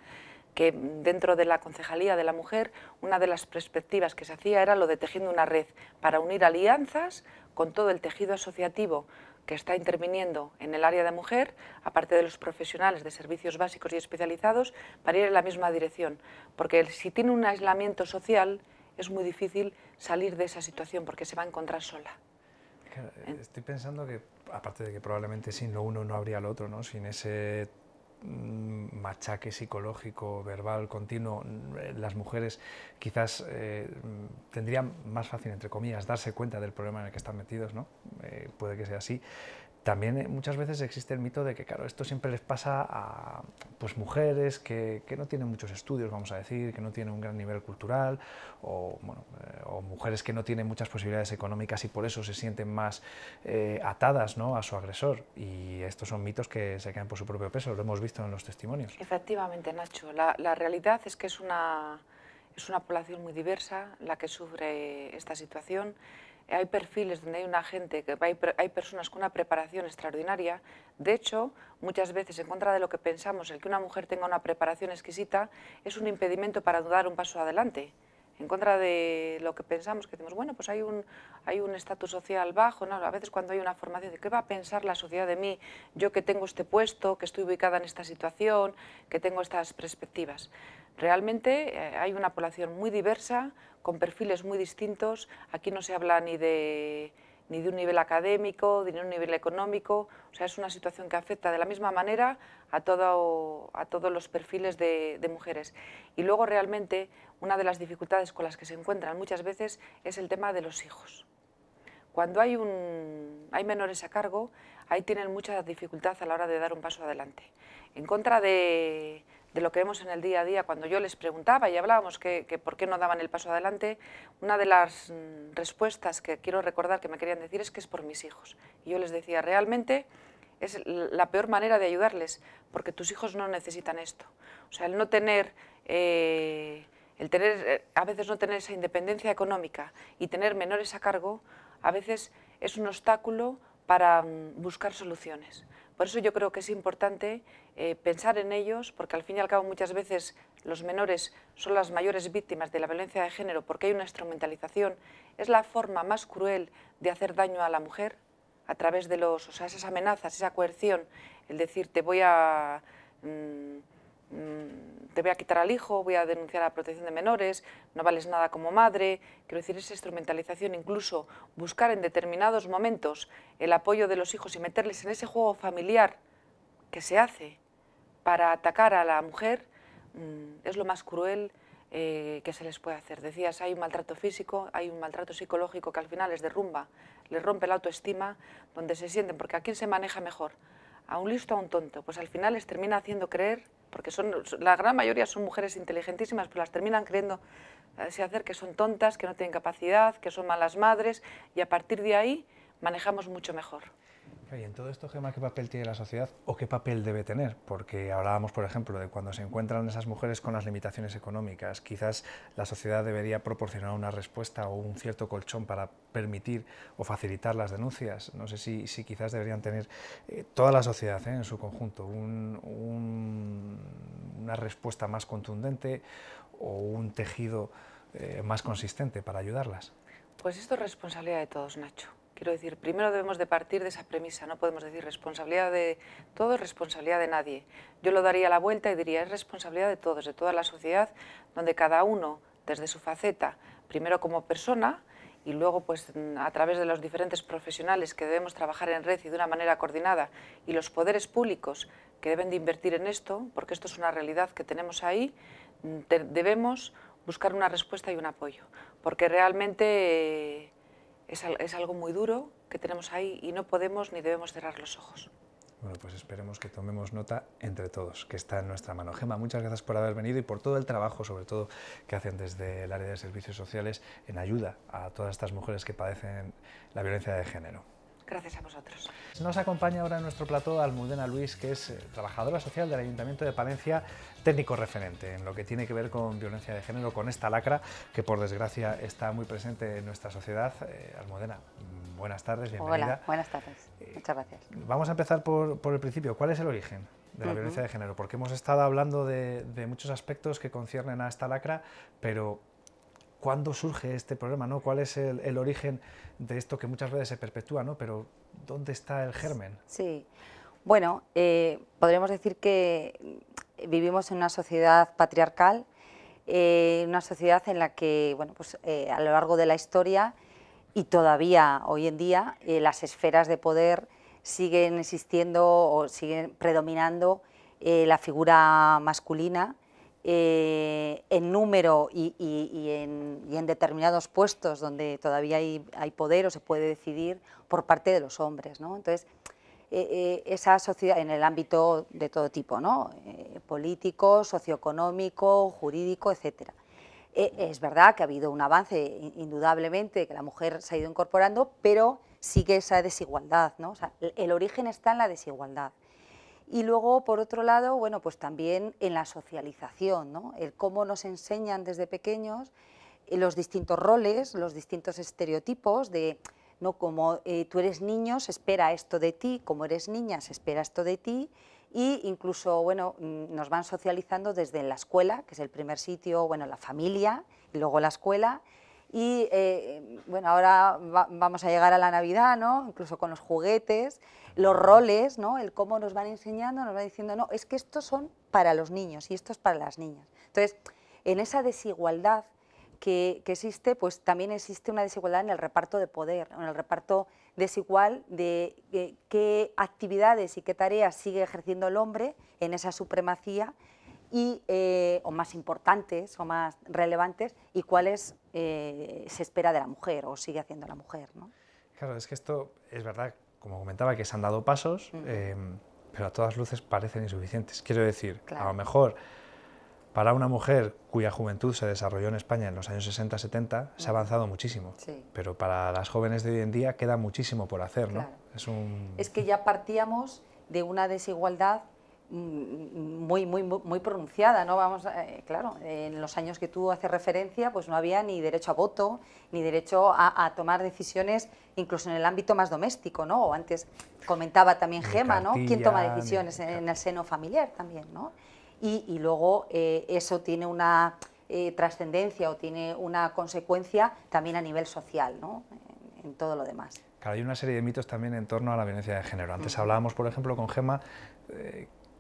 que dentro de la Concejalía de la Mujer una de las perspectivas que se hacía era lo de tejiendo una red para unir alianzas con todo el tejido asociativo que está interviniendo en el área de mujer, aparte de los profesionales de servicios básicos y especializados, para ir en la misma dirección. Porque si tiene un aislamiento social, es muy difícil salir de esa situación porque se va a encontrar sola. Estoy pensando que, aparte de que probablemente sin lo uno no habría lo otro, ¿no? sin ese machaque psicológico, verbal, continuo, mm, las mujeres quizás eh, tendrían más fácil, entre comillas, darse cuenta del problema en el que están metidos, ¿no? Eh, puede que sea así, también eh, muchas veces existe el mito de que, claro, esto siempre les pasa a pues, mujeres que, no tienen muchos estudios, vamos a decir, que no tienen un gran nivel cultural, o, eh, mujeres que no tienen muchas posibilidades económicas y por eso se sienten más eh, atadas ¿no? a su agresor. Y estos son mitos que se quedan por su propio peso, lo hemos visto en los testimonios. Efectivamente, Nacho. La, la realidad es que es es una población muy diversa la que sufre esta situación hay perfiles donde hay una gente, que hay, personas con una preparación extraordinaria. De hecho, muchas veces, en contra de lo que pensamos, el que una mujer tenga una preparación exquisita es un impedimento para dar un paso adelante. En contra de lo que pensamos, que decimos, bueno, pues hay un hay un estatus social bajo, ¿no? a veces cuando hay una formación qué va a pensar la sociedad de mí, yo que tengo este puesto, que estoy ubicada en esta situación, que tengo estas perspectivas. Realmente eh, hay una población muy diversa, con perfiles muy distintos. Aquí no se habla ni de, ni de un nivel académico, ni de un nivel económico. O sea, es una situación que afecta de la misma manera a, todo, a todos los perfiles de, mujeres. Y luego realmente una de las dificultades con las que se encuentran muchas veces es el tema de los hijos. Cuando hay, un, hay menores a cargo, ahí tienen mucha dificultad a la hora de dar un paso adelante. En contra de, de lo que vemos en el día a día, cuando yo les preguntaba y hablábamos que, por qué no daban el paso adelante, una de las mm, respuestas que quiero recordar que me querían decir es que es por mis hijos. Y yo les decía, realmente es la peor manera de ayudarles, porque tus hijos no necesitan esto. O sea, el no tener... Eh, el tener, eh, a veces no tener esa independencia económica y tener menores a cargo, a veces es un obstáculo para mm, buscar soluciones. Por eso yo creo que es importante eh, pensar en ellos, porque al fin y al cabo muchas veces los menores son las mayores víctimas de la violencia de género porque hay una instrumentalización. Es la forma más cruel de hacer daño a la mujer a través de los, o esas amenazas, esa coerción, el decir te voy a... Mm, Mm, te voy a quitar al hijo, voy a denunciar a la protección de menores, no vales nada como madre. Quiero decir, esa instrumentalización, incluso buscar en determinados momentos el apoyo de los hijos y meterles en ese juego familiar que se hace para atacar a la mujer, mm, es lo más cruel eh, que se les puede hacer. Decías, hay un maltrato físico, hay un maltrato psicológico que al final les derrumba, les rompe la autoestima, donde se sienten, porque ¿a quién se maneja mejor? ¿A un listo o a un tonto? Pues al final les termina haciendo creer porque son, la gran mayoría son mujeres inteligentísimas, pero las terminan creyendo eh, se hacer que son tontas, que no tienen capacidad, que son malas madres y a partir de ahí manejamos mucho mejor. Y en todo esto, Gemma, ¿qué papel tiene la sociedad o qué papel debe tener? Porque hablábamos, por ejemplo, de cuando se encuentran esas mujeres con las limitaciones económicas. Quizás la sociedad debería proporcionar una respuesta o un cierto colchón para permitir o facilitar las denuncias. No sé si, quizás deberían tener eh, toda la sociedad eh, en su conjunto una respuesta más contundente o un tejido eh, más consistente para ayudarlas. Pues esto es responsabilidad de todos, Nacho. Quiero decir, primero debemos de partir de esa premisa, no podemos decir responsabilidad de todos, responsabilidad de nadie. Yo lo daría la vuelta y diría, es responsabilidad de todos, de toda la sociedad, donde cada uno, desde su faceta, primero como persona y luego pues a través de los diferentes profesionales que debemos trabajar en red y de una manera coordinada y los poderes públicos que deben de invertir en esto, porque esto es una realidad que tenemos ahí, mm, debemos buscar una respuesta y un apoyo, porque realmente es, es algo muy duro que tenemos ahí y no podemos ni debemos cerrar los ojos. Bueno, pues esperemos que tomemos nota entre todos, que está en nuestra mano. Gema, muchas gracias por haber venido y por todo el trabajo, sobre todo, que hacen desde el área de servicios sociales en ayuda a todas estas mujeres que padecen la violencia de género. Gracias a vosotros. Nos acompaña ahora en nuestro plató Almudena Luis, que es eh, trabajadora social del Ayuntamiento de Palencia, técnico referente en lo que tiene que ver con violencia de género, con esta lacra que por desgracia está muy presente en nuestra sociedad. Eh, Almudena, buenas tardes, bienvenida. Hola, buenas tardes. Eh, Muchas gracias. Vamos a empezar por, el principio. ¿Cuál es el origen de la violencia de género, porque hemos estado hablando de, de, muchos aspectos que conciernen a esta lacra, pero cuándo surge este problema, ¿no? cuál es el, origen de esto que muchas veces se perpetúa, pero ¿dónde está el germen? Sí, bueno, eh, podríamos decir que vivimos en una sociedad patriarcal, eh, una sociedad en la que bueno, pues, eh, a lo largo de la historia y todavía hoy en día las esferas de poder siguen existiendo o siguen predominando la figura masculina eh, en número y, en, determinados puestos donde todavía hay, poder o se puede decidir por parte de los hombres. Entonces, eh, eh, esa sociedad en el ámbito de todo tipo, ¿no? político, socioeconómico, jurídico, etc. es verdad que ha habido un avance, indudablemente, que la mujer se ha ido incorporando, pero sigue esa desigualdad. ¿no? el origen está en la desigualdad. Y luego, por otro lado, bueno, pues también en la socialización, el cómo nos enseñan desde pequeños eh, los distintos roles, los distintos estereotipos de, no como eh, tú eres niño, se espera esto de ti, como eres niña, se espera esto de ti, y incluso, bueno, mm, nos van socializando desde la escuela, que es el primer sitio, bueno, la familia, y luego la escuela, y eh, bueno, ahora vamos a llegar a la Navidad, ¿no? Incluso con los juguetes, los roles, ¿no? El cómo nos van enseñando, nos van diciendo, no, es que estos son para los niños y estos para las niñas. Entonces, en esa desigualdad que, existe, pues también existe una desigualdad en el reparto de poder, en el reparto desigual de eh, qué actividades y qué tareas sigue ejerciendo el hombre en esa supremacía y, eh, o más importantes o más relevantes y cuáles eh, se espera de la mujer o sigue haciendo la mujer. ¿no? Claro, es que esto es verdad, como comentaba, que se han dado pasos, em, pero a todas luces parecen insuficientes. Quiero decir, a lo mejor para una mujer cuya juventud se desarrolló en España en los años 60-70, se ha avanzado muchísimo. Pero para las jóvenes de hoy en día queda muchísimo por hacer, Es, es que ya partíamos de una desigualdad muy, muy, muy pronunciada, ¿no? Vamos, eh, claro, en los años que tú haces referencia, pues no había ni derecho a voto, ni derecho a, tomar decisiones, incluso en el ámbito más doméstico, ¿no? O antes comentaba también Gema, ¿no? ¿Quién toma decisiones en, el seno familiar también, ¿no? Y, luego eh, eso tiene una eh, trascendencia o tiene una consecuencia también a nivel social, ¿no? en, todo lo demás. Claro, hay una serie de mitos también en torno a la violencia de género. Antes hablábamos, por ejemplo, con Gema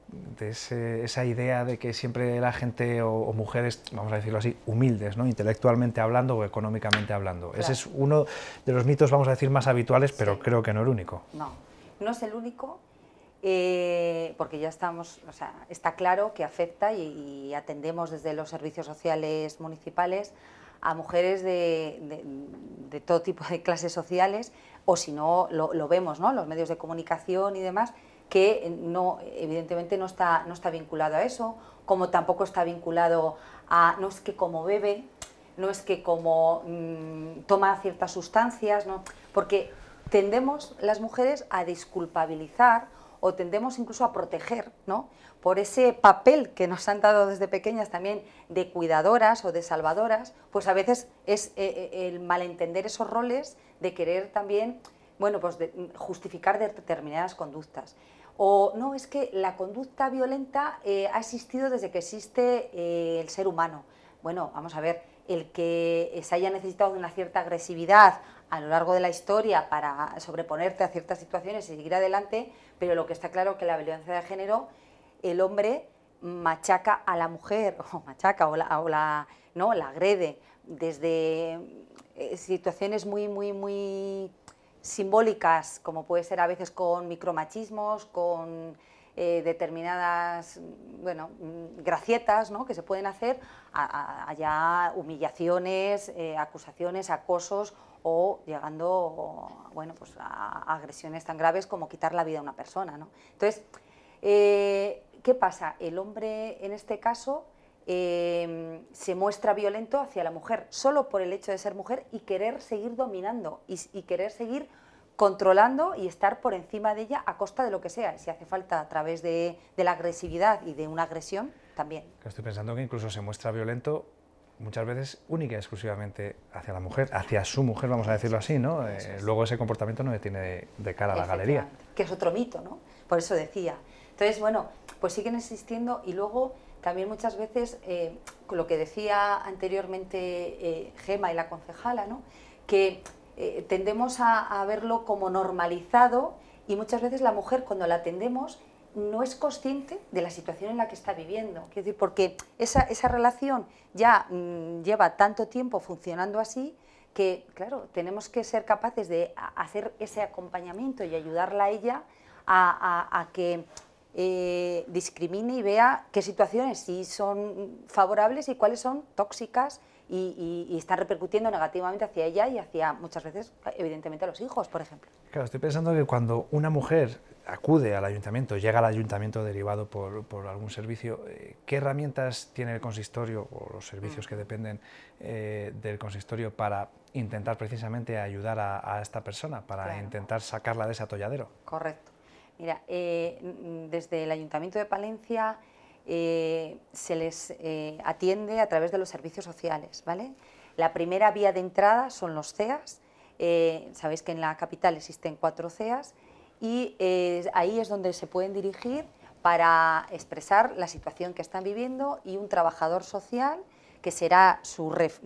de esa idea de que siempre la gente o, mujeres, vamos a decirlo así, humildes, ¿no? intelectualmente hablando o económicamente hablando. Ese es uno de los mitos, vamos a decir, más habituales, pero creo que no el único. No, no es el único, eh, porque ya estamos, o sea, está claro que afecta y, atendemos desde los servicios sociales municipales a mujeres de, todo tipo de clases sociales, o si no, lo, lo vemos, ¿no? Los medios de comunicación y demás que no, evidentemente no está, no está vinculado a eso, como tampoco está vinculado a, no es que como bebe, no es que como mm, toma ciertas sustancias, ¿no? porque tendemos las mujeres a disculpabilizar o tendemos incluso a proteger, ¿no? Por ese papel que nos han dado desde pequeñas también de cuidadoras o de salvadoras, pues a veces es eh, eh, el malentender esos roles de querer también bueno, pues de, mm, justificar determinadas conductas. O no, es que la conducta violenta eh, ha existido desde que existe eh, el ser humano. Bueno, vamos a ver, el que se haya necesitado de una cierta agresividad a lo largo de la historia para sobreponerte a ciertas situaciones y seguir adelante, pero lo que está claro es que la violencia de género, el hombre machaca a la mujer, o machaca, o ¿no? la agrede, desde eh, situaciones muy, muy, muy simbólicas, como puede ser a veces con micromachismos, con eh, determinadas bueno, mm, gracietas ¿no? que se pueden hacer, allá humillaciones, eh, acusaciones, acosos o llegando bueno, pues a, agresiones tan graves como quitar la vida a una persona. ¿no? Entonces, eh, ¿qué pasa? El hombre en este caso Em, se muestra violento hacia la mujer, solo por el hecho de ser mujer y querer seguir dominando y, querer seguir controlando y estar por encima de ella a costa de lo que sea, si hace falta a través de, la agresividad y de una agresión también. Estoy pensando que incluso se muestra violento muchas veces única y exclusivamente hacia la mujer, hacia su mujer, vamos a decirlo así, ¿no? Eh, luego ese comportamiento no le tiene de cara a la galería. Que es otro mito, ¿no? Por eso decía. Entonces, bueno, pues siguen existiendo y luego también muchas veces, eh, lo que decía anteriormente eh, Gema y la concejala, que eh, tendemos a, verlo como normalizado y muchas veces la mujer cuando la atendemos no es consciente de la situación en la que está viviendo. Quiero decir, porque esa, relación ya mm, lleva tanto tiempo funcionando así que, claro, tenemos que ser capaces de hacer ese acompañamiento y ayudarla a ella a que eh, discrimine y vea qué situaciones sí son favorables y cuáles son tóxicas y, están repercutiendo negativamente hacia ella y hacia muchas veces, evidentemente, a los hijos, por ejemplo. Claro, estoy pensando que cuando una mujer acude al ayuntamiento, llega al ayuntamiento derivado por, algún servicio, eh, ¿qué herramientas tiene el consistorio o los servicios que dependen eh, del consistorio para intentar precisamente ayudar a, esta persona, para intentar sacarla de ese atolladero? Correcto. Mira, eh, desde el Ayuntamiento de Palencia eh, se les eh, atiende a través de los servicios sociales, ¿vale? La primera vía de entrada son los CEAS, sabéis que en la capital existen cuatro CEAS, y ahí es donde se pueden dirigir para expresar la situación que están viviendo y un trabajador social que será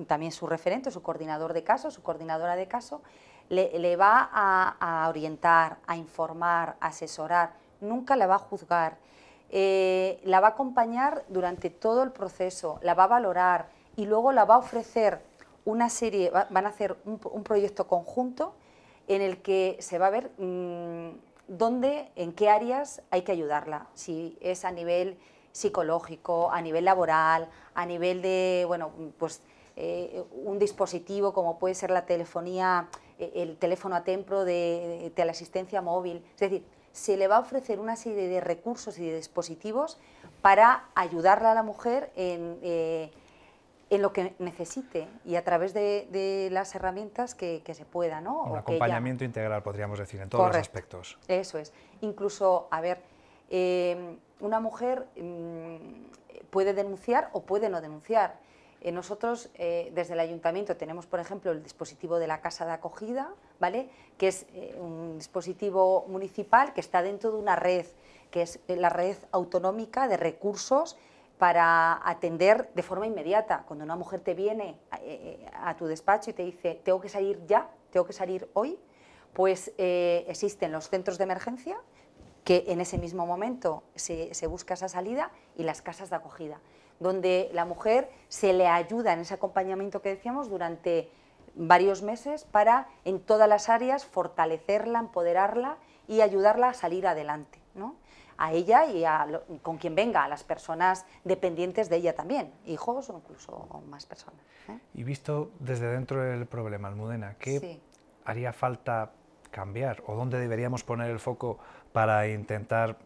también su referente, su coordinador de caso, su coordinadora de caso, le, va a, orientar, a informar, a asesorar, nunca la va a juzgar, eh, la va a acompañar durante todo el proceso, la va a valorar y luego la va a ofrecer una serie, van a hacer un, proyecto conjunto en el que se va a ver mm, dónde, en qué áreas hay que ayudarla, si es a nivel psicológico, a nivel laboral, a nivel de, bueno, pues eh, un dispositivo como puede ser la telefonía el teléfono a templo, de asistencia móvil. Es decir, se le va a ofrecer una serie de recursos y de dispositivos para ayudarle a la mujer en, eh, en lo que necesite y a través de, las herramientas que, se pueda. ¿no? Un acompañamiento integral, podríamos decir, en todos los aspectos. Eso es. Incluso, a ver, eh, una mujer mm, puede denunciar o puede no denunciar. Eh, nosotros eh, desde el ayuntamiento tenemos, por ejemplo, el dispositivo de la casa de acogida, ¿vale? que es eh, un dispositivo municipal que está dentro de una red, que es la red autonómica de recursos para atender de forma inmediata. Cuando una mujer te viene a tu despacho y te dice, tengo que salir ya, tengo que salir hoy, pues existen los centros de emergencia que en ese mismo momento se, busca esa salida y las casas de acogida, donde la mujer se le ayuda en ese acompañamiento que decíamos durante varios meses para en todas las áreas fortalecerla, empoderarla y ayudarla a salir adelante, a ella y a con quien venga, a las personas dependientes de ella también, hijos o incluso más personas. ¿eh? Y visto desde dentro del problema, Almudena, ¿qué haría falta cambiar o dónde deberíamos poner el foco para intentar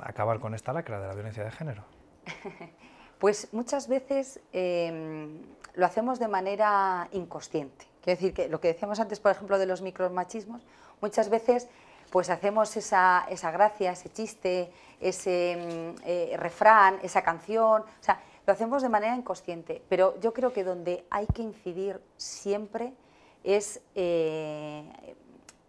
acabar con esta lacra de la violencia de género? Pues muchas veces em, lo hacemos de manera inconsciente. Quiero decir que lo que decíamos antes, por ejemplo, de los micromachismos, muchas veces pues hacemos esa, gracia, ese chiste, ese em, eh, refrán, esa canción, o sea, lo hacemos de manera inconsciente, pero yo creo que donde hay que incidir siempre es eh,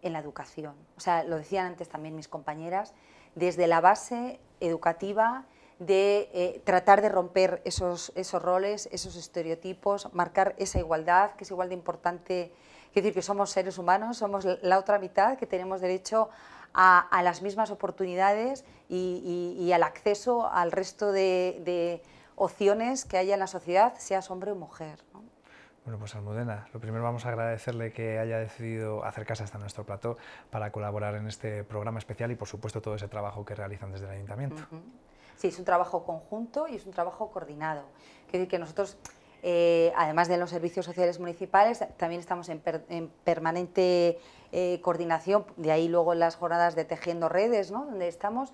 en la educación. O sea, lo decían antes también mis compañeras, desde la base educativa de eh, tratar de romper esos, esos roles, esos estereotipos, marcar esa igualdad, que es igual de importante, es decir, que somos seres humanos, somos la otra mitad, que tenemos derecho a, las mismas oportunidades y, al acceso al resto de, opciones que haya en la sociedad, seas hombre o mujer. Bueno, pues Almudena, lo primero vamos a agradecerle que haya decidido acercarse hasta nuestro plató para colaborar en este programa especial y por supuesto todo ese trabajo que realizan desde el Ayuntamiento. Sí, es un trabajo conjunto y es un trabajo coordinado. Quiero decir que nosotros, eh, además de los servicios sociales municipales, también estamos en, permanente eh, coordinación, de ahí luego las jornadas de Tejiendo Redes, ¿no? donde estamos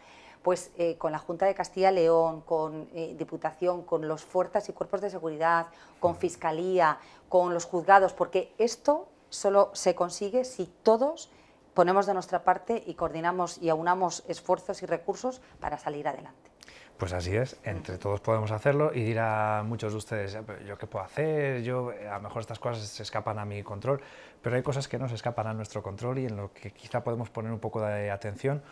pues eh, con la Junta de Castilla León, con eh, Diputación, con los fuerzas y cuerpos de seguridad, con Fiscalía, con los juzgados, porque esto solo se consigue si todos ponemos de nuestra parte y coordinamos y aunamos esfuerzos y recursos para salir adelante. Pues así es, entre todos podemos hacerlo y dirá muchos de ustedes, ¿yo qué puedo hacer? Yo, a lo mejor estas cosas se escapan a mi control, pero hay cosas que no se escapan a nuestro control y en lo que quizá podemos poner un poco de atención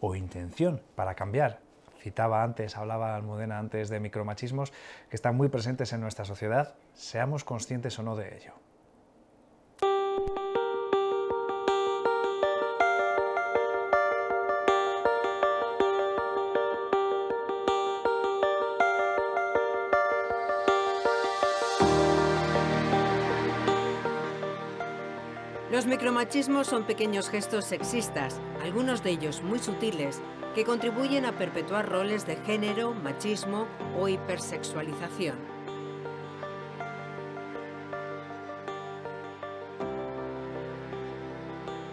o intención para cambiar. Citaba antes, hablaba Almudena antes de micromachismos que están muy presentes en nuestra sociedad, seamos conscientes o no de ello. machismos son pequeños gestos sexistas, algunos de ellos muy sutiles, que contribuyen a perpetuar roles de género, machismo o hipersexualización.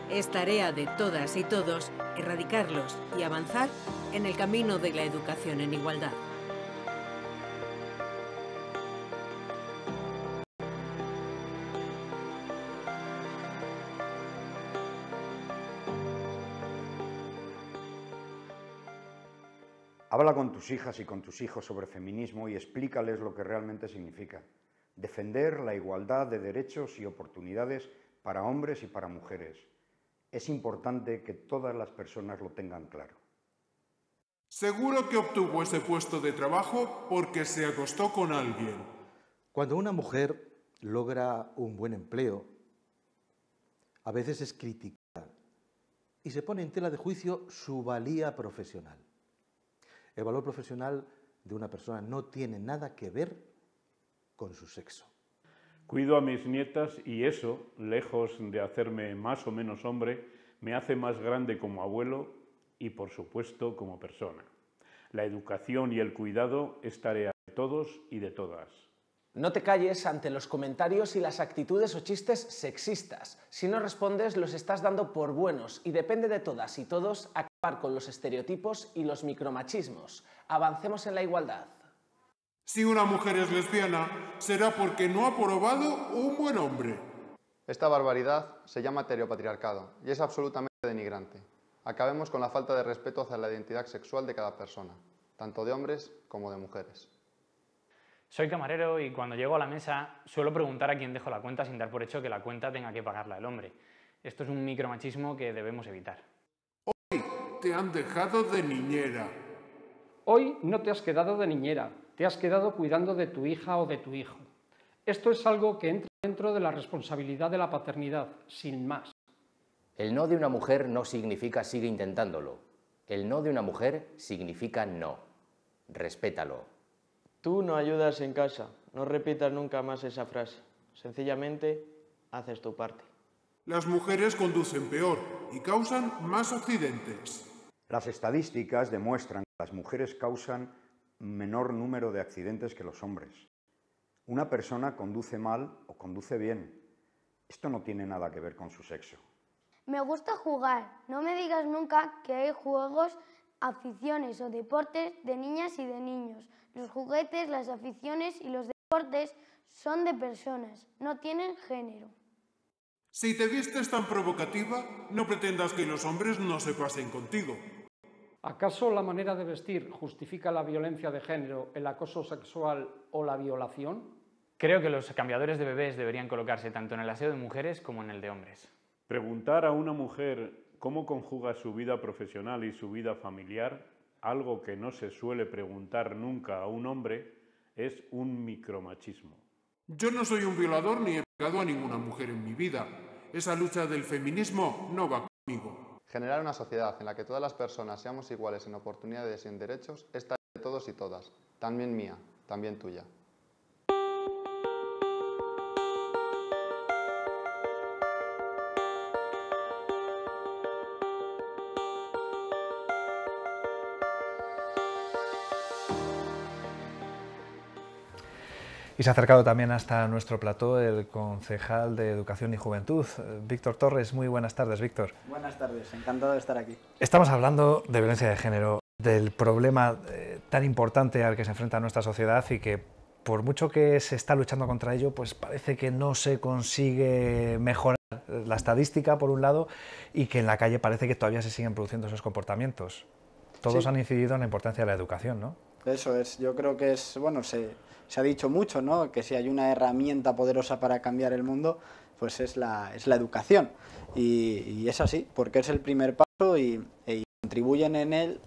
Es tarea de todas y todos erradicarlos y avanzar en el camino de la educación en igualdad. Habla con tus hijas y con tus hijos sobre feminismo y explícales lo que realmente significa. Defender la igualdad de derechos y oportunidades para hombres y para mujeres. Es importante que todas las personas lo tengan claro. Seguro que obtuvo ese puesto de trabajo porque se acostó con alguien. Cuando una mujer logra un buen empleo, a veces es criticada y se pone en tela de juicio su valía profesional. El valor profesional de una persona no tiene nada que ver con su sexo. Cuido a mis nietas y eso, lejos de hacerme más o menos hombre, me hace más grande como abuelo y por supuesto como persona. La educación y el cuidado es tarea de todos y de todas. No te calles ante los comentarios y las actitudes o chistes sexistas. Si no respondes, los estás dando por buenos y depende de todas y todos acabar con los estereotipos y los micromachismos. Avancemos en la igualdad. Si una mujer es lesbiana, será porque no ha probado un buen hombre. Esta barbaridad se llama heteropatriarcado y es absolutamente denigrante. Acabemos con la falta de respeto hacia la identidad sexual de cada persona, tanto de hombres como de mujeres. Soy camarero y cuando llego a la mesa suelo preguntar a quién dejo la cuenta sin dar por hecho que la cuenta tenga que pagarla el hombre. Esto es un micromachismo que debemos evitar. Hoy te han dejado de niñera. Hoy no te has quedado de niñera, te has quedado cuidando de tu hija o de tu hijo. Esto es algo que entra dentro de la responsabilidad de la paternidad, sin más. El no de una mujer no significa sigue intentándolo. El no de una mujer significa no. Respétalo. Tú no ayudas en casa, no repitas nunca más esa frase. Sencillamente, haces tu parte. Las mujeres conducen peor y causan más accidentes. Las estadísticas demuestran que las mujeres causan menor número de accidentes que los hombres. Una persona conduce mal o conduce bien. Esto no tiene nada que ver con su sexo. Me gusta jugar. No me digas nunca que hay juegos, aficiones o deportes de niñas y de niños. Los juguetes, las aficiones y los deportes son de personas, no tienen género. Si te vistes tan provocativa, no pretendas que los hombres no se pasen contigo. ¿Acaso la manera de vestir justifica la violencia de género, el acoso sexual o la violación? Creo que los cambiadores de bebés deberían colocarse tanto en el aseo de mujeres como en el de hombres. Preguntar a una mujer cómo conjuga su vida profesional y su vida familiar algo que no se suele preguntar nunca a un hombre, es un micromachismo. Yo no soy un violador ni he pegado a ninguna mujer en mi vida. Esa lucha del feminismo no va conmigo. Generar una sociedad en la que todas las personas seamos iguales en oportunidades y en derechos es de todos y todas, también mía, también tuya. se ha acercado también hasta nuestro plató el concejal de Educación y Juventud, eh, Víctor Torres. Muy buenas tardes, Víctor. Buenas tardes, encantado de estar aquí. Estamos hablando de violencia de género, del problema eh, tan importante al que se enfrenta nuestra sociedad y que por mucho que se está luchando contra ello, pues parece que no se consigue mejorar la estadística, por un lado, y que en la calle parece que todavía se siguen produciendo esos comportamientos. Todos han incidido en la importancia de la educación, ¿no? Eso es, yo creo que es, bueno, se se ha dicho mucho, ¿no? Que si hay una herramienta poderosa para cambiar el mundo, pues es la, es la educación. Y, es así, porque es el primer paso y, contribuyen en él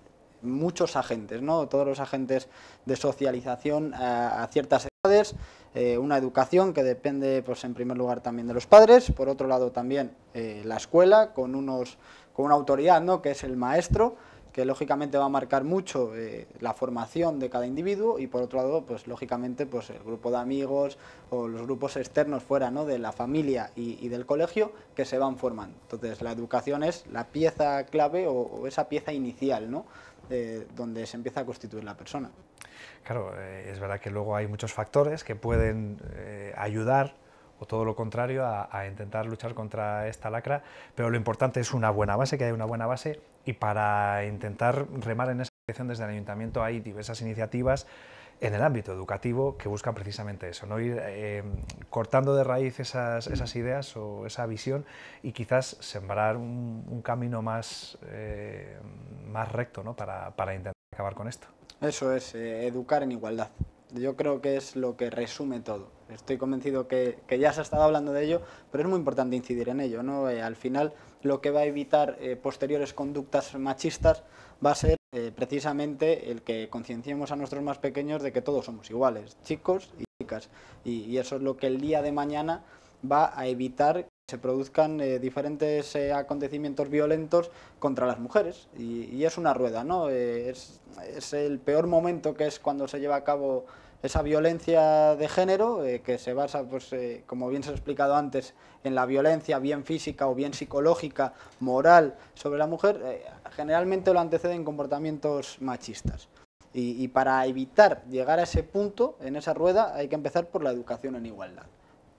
muchos agentes, ¿no? Todos los agentes de socialización a, ciertas edades, eh, una educación que depende, pues en primer lugar también de los padres, por otro lado también eh, la escuela con unos con una autoridad, ¿no? Que es el maestro que lógicamente va a marcar mucho eh, la formación de cada individuo y por otro lado, pues lógicamente pues, el grupo de amigos o los grupos externos fuera ¿no? de la familia y, del colegio que se van formando. Entonces la educación es la pieza clave o, esa pieza inicial ¿no? Eh, donde se empieza a constituir la persona. Claro, eh, es verdad que luego hay muchos factores que pueden ayudar o todo lo contrario, a, a, intentar luchar contra esta lacra, pero lo importante es una buena base, que haya una buena base y para intentar remar en esa dirección desde el ayuntamiento hay diversas iniciativas en el ámbito educativo que buscan precisamente eso, no ir eh, cortando de raíz esas, ideas o esa visión y quizás sembrar un, camino más, eh, más recto ¿no? para, para, intentar acabar con esto. Eso es, eh, educar en igualdad. Yo creo que es lo que resume todo. Estoy convencido que, que, ya se ha estado hablando de ello, pero es muy importante incidir en ello. ¿no? al final lo que va a evitar eh, posteriores conductas machistas va a ser eh, precisamente el que concienciemos a nuestros más pequeños de que todos somos iguales, chicos y chicas. Y, eso es lo que el día de mañana va a evitar que se produzcan eh, diferentes acontecimientos violentos contra las mujeres. Y, es una rueda, ¿no? es el peor momento que es cuando se lleva a cabo esa violencia de género eh, que se basa, pues, eh, como bien se ha explicado antes, en la violencia bien física o bien psicológica, moral sobre la mujer, eh, generalmente lo anteceden comportamientos machistas. y, para evitar llegar a ese punto, en esa rueda, hay que empezar por la educación en igualdad.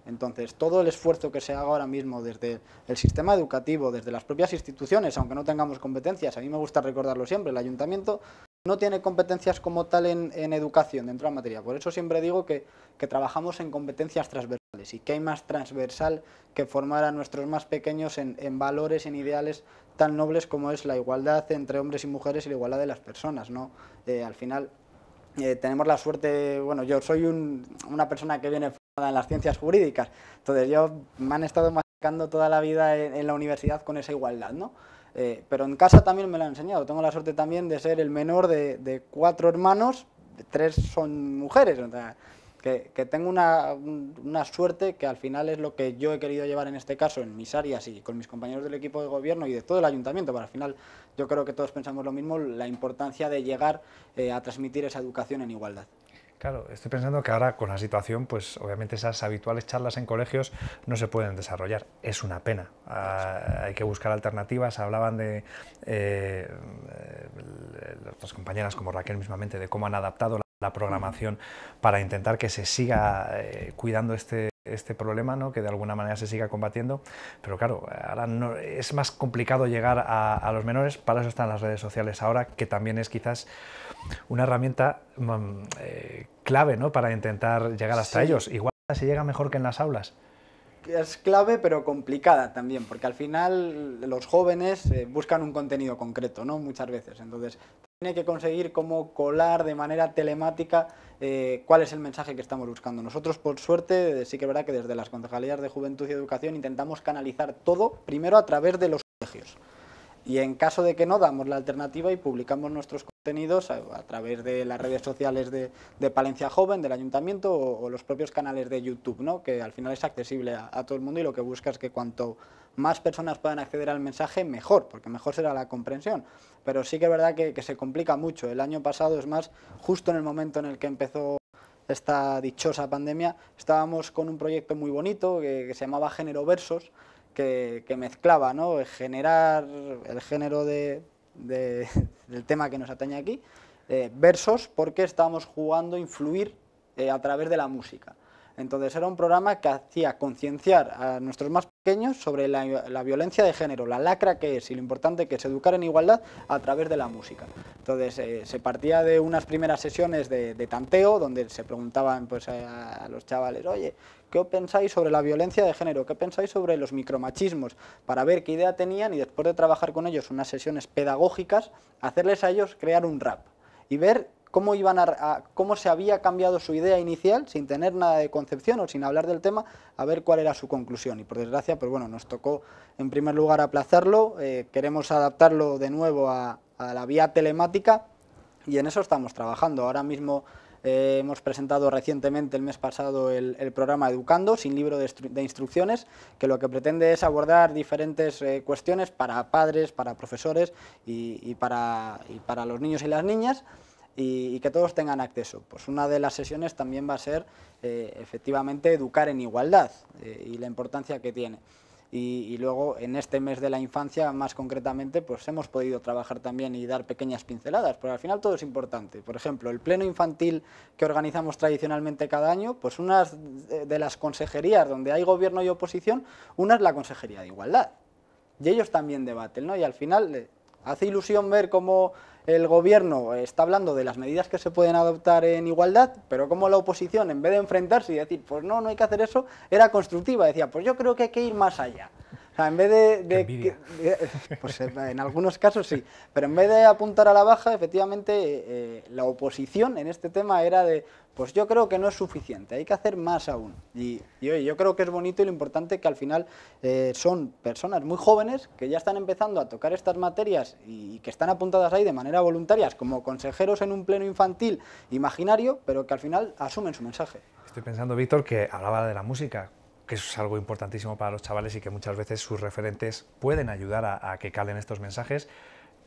Entonces, todo el esfuerzo que se haga ahora mismo desde el sistema educativo, desde las propias instituciones, aunque no tengamos competencias, a mí me gusta recordarlo siempre, el ayuntamiento no tiene competencias como tal en, educación dentro de la materia. Por eso siempre digo que, trabajamos en competencias transversales y que hay más transversal que formar a nuestros más pequeños en, valores, en ideales tan nobles como es la igualdad entre hombres y mujeres y la igualdad de las personas. ¿no? Eh, al final eh, tenemos la suerte, bueno, yo soy una persona que viene formada en las ciencias jurídicas, entonces yo me han estado marcando toda la vida en la universidad con esa igualdad, ¿no? Eh, pero en casa también me lo han enseñado. Tengo la suerte también de ser el menor de, cuatro hermanos, tres son mujeres. que, tengo una, suerte que al final es lo que yo he querido llevar en este caso, en mis áreas y con mis compañeros del equipo de gobierno y de todo el ayuntamiento, para al final yo creo que todos pensamos lo mismo, la importancia de llegar eh, a transmitir esa educación en igualdad. Claro, estoy pensando que ahora con la situación, pues obviamente esas habituales charlas en colegios no se pueden desarrollar. Es una pena. Ah, hay que buscar alternativas. Hablaban de eh, las compañeras como Raquel mismamente, de cómo han adaptado la, programación para intentar que se siga eh, cuidando este este problema, ¿no? que de alguna manera se siga combatiendo. Pero claro, ahora es más complicado llegar a, a los menores, para eso están las redes sociales ahora, que también es quizás una herramienta mm, eh, clave ¿no? para intentar llegar hasta ellos. Igual se llega mejor que en las aulas. Es clave pero complicada también, porque al final los jóvenes eh, buscan un contenido concreto, ¿no? Muchas veces. Entonces, tiene que conseguir cómo colar de manera telemática eh, cuál es el mensaje que estamos buscando. Nosotros, por suerte, sí que es verdad que desde las concejalías de Juventud y Educación intentamos canalizar todo primero a través de los colegios. Y en caso de que no, damos la alternativa y publicamos nuestros contenidos a, través de las redes sociales de, Palencia Joven, del Ayuntamiento o, los propios canales de YouTube, ¿no? que al final es accesible a, todo el mundo y lo que busca es que cuanto más personas puedan acceder al mensaje, mejor, porque mejor será la comprensión. Pero sí que es verdad que, se complica mucho. El año pasado, es más, justo en el momento en el que empezó esta dichosa pandemia, estábamos con un proyecto muy bonito que se llamaba Género Versos, que, mezclaba ¿no? generar el género de, del tema que nos atañe aquí, eh, versos, porque estábamos jugando influir eh, a través de la música. Entonces era un programa que hacía concienciar a nuestros más pequeños sobre la, violencia de género, la lacra que es y lo importante que es educar en igualdad a través de la música. Entonces eh, se partía de unas primeras sesiones de, tanteo donde se preguntaban pues, a, los chavales, oye, ¿qué pensáis sobre la violencia de género? ¿Qué pensáis sobre los micromachismos? Para ver qué idea tenían y después de trabajar con ellos unas sesiones pedagógicas, hacerles a ellos crear un rap y ver cómo, iban a, cómo se había cambiado su idea inicial sin tener nada de concepción o sin hablar del tema, a ver cuál era su conclusión. Y por desgracia, pues bueno, nos tocó en primer lugar aplazarlo, eh, queremos adaptarlo de nuevo a, la vía telemática y en eso estamos trabajando. Ahora mismo... Eh, hemos presentado recientemente, el mes pasado, el, programa Educando, sin libro de, instrucciones, que lo que pretende es abordar diferentes eh, cuestiones para padres, para profesores y, para, y para los niños y las niñas y, que todos tengan acceso. Pues una de las sesiones también va a ser eh, efectivamente educar en igualdad eh, y la importancia que tiene. Y, luego en este mes de la infancia más concretamente pues hemos podido trabajar también y dar pequeñas pinceladas, pero al final todo es importante. Por ejemplo, el pleno infantil que organizamos tradicionalmente cada año, pues una de las consejerías donde hay gobierno y oposición, una es la consejería de igualdad. Y ellos también debaten, ¿no? Y al final eh, hace ilusión ver cómo el gobierno está hablando de las medidas que se pueden adoptar en igualdad, pero como la oposición, en vez de enfrentarse y decir, pues no, no hay que hacer eso, era constructiva, decía, pues yo creo que hay que ir más allá en vez de... Eh, pues, eh, en algunos casos sí, pero en vez de apuntar a la baja, efectivamente eh, la oposición en este tema era de, pues yo creo que no es suficiente, hay que hacer más aún. Y, yo creo que es bonito y lo importante que al final son personas muy jóvenes que ya están empezando a tocar estas materias y, y, que están apuntadas ahí de manera voluntaria, como consejeros en un pleno infantil imaginario, pero que al final asumen su mensaje. Estoy pensando, Víctor, que hablaba de la música que es algo importantísimo para los chavales y que muchas veces sus referentes pueden ayudar a, que calen estos mensajes.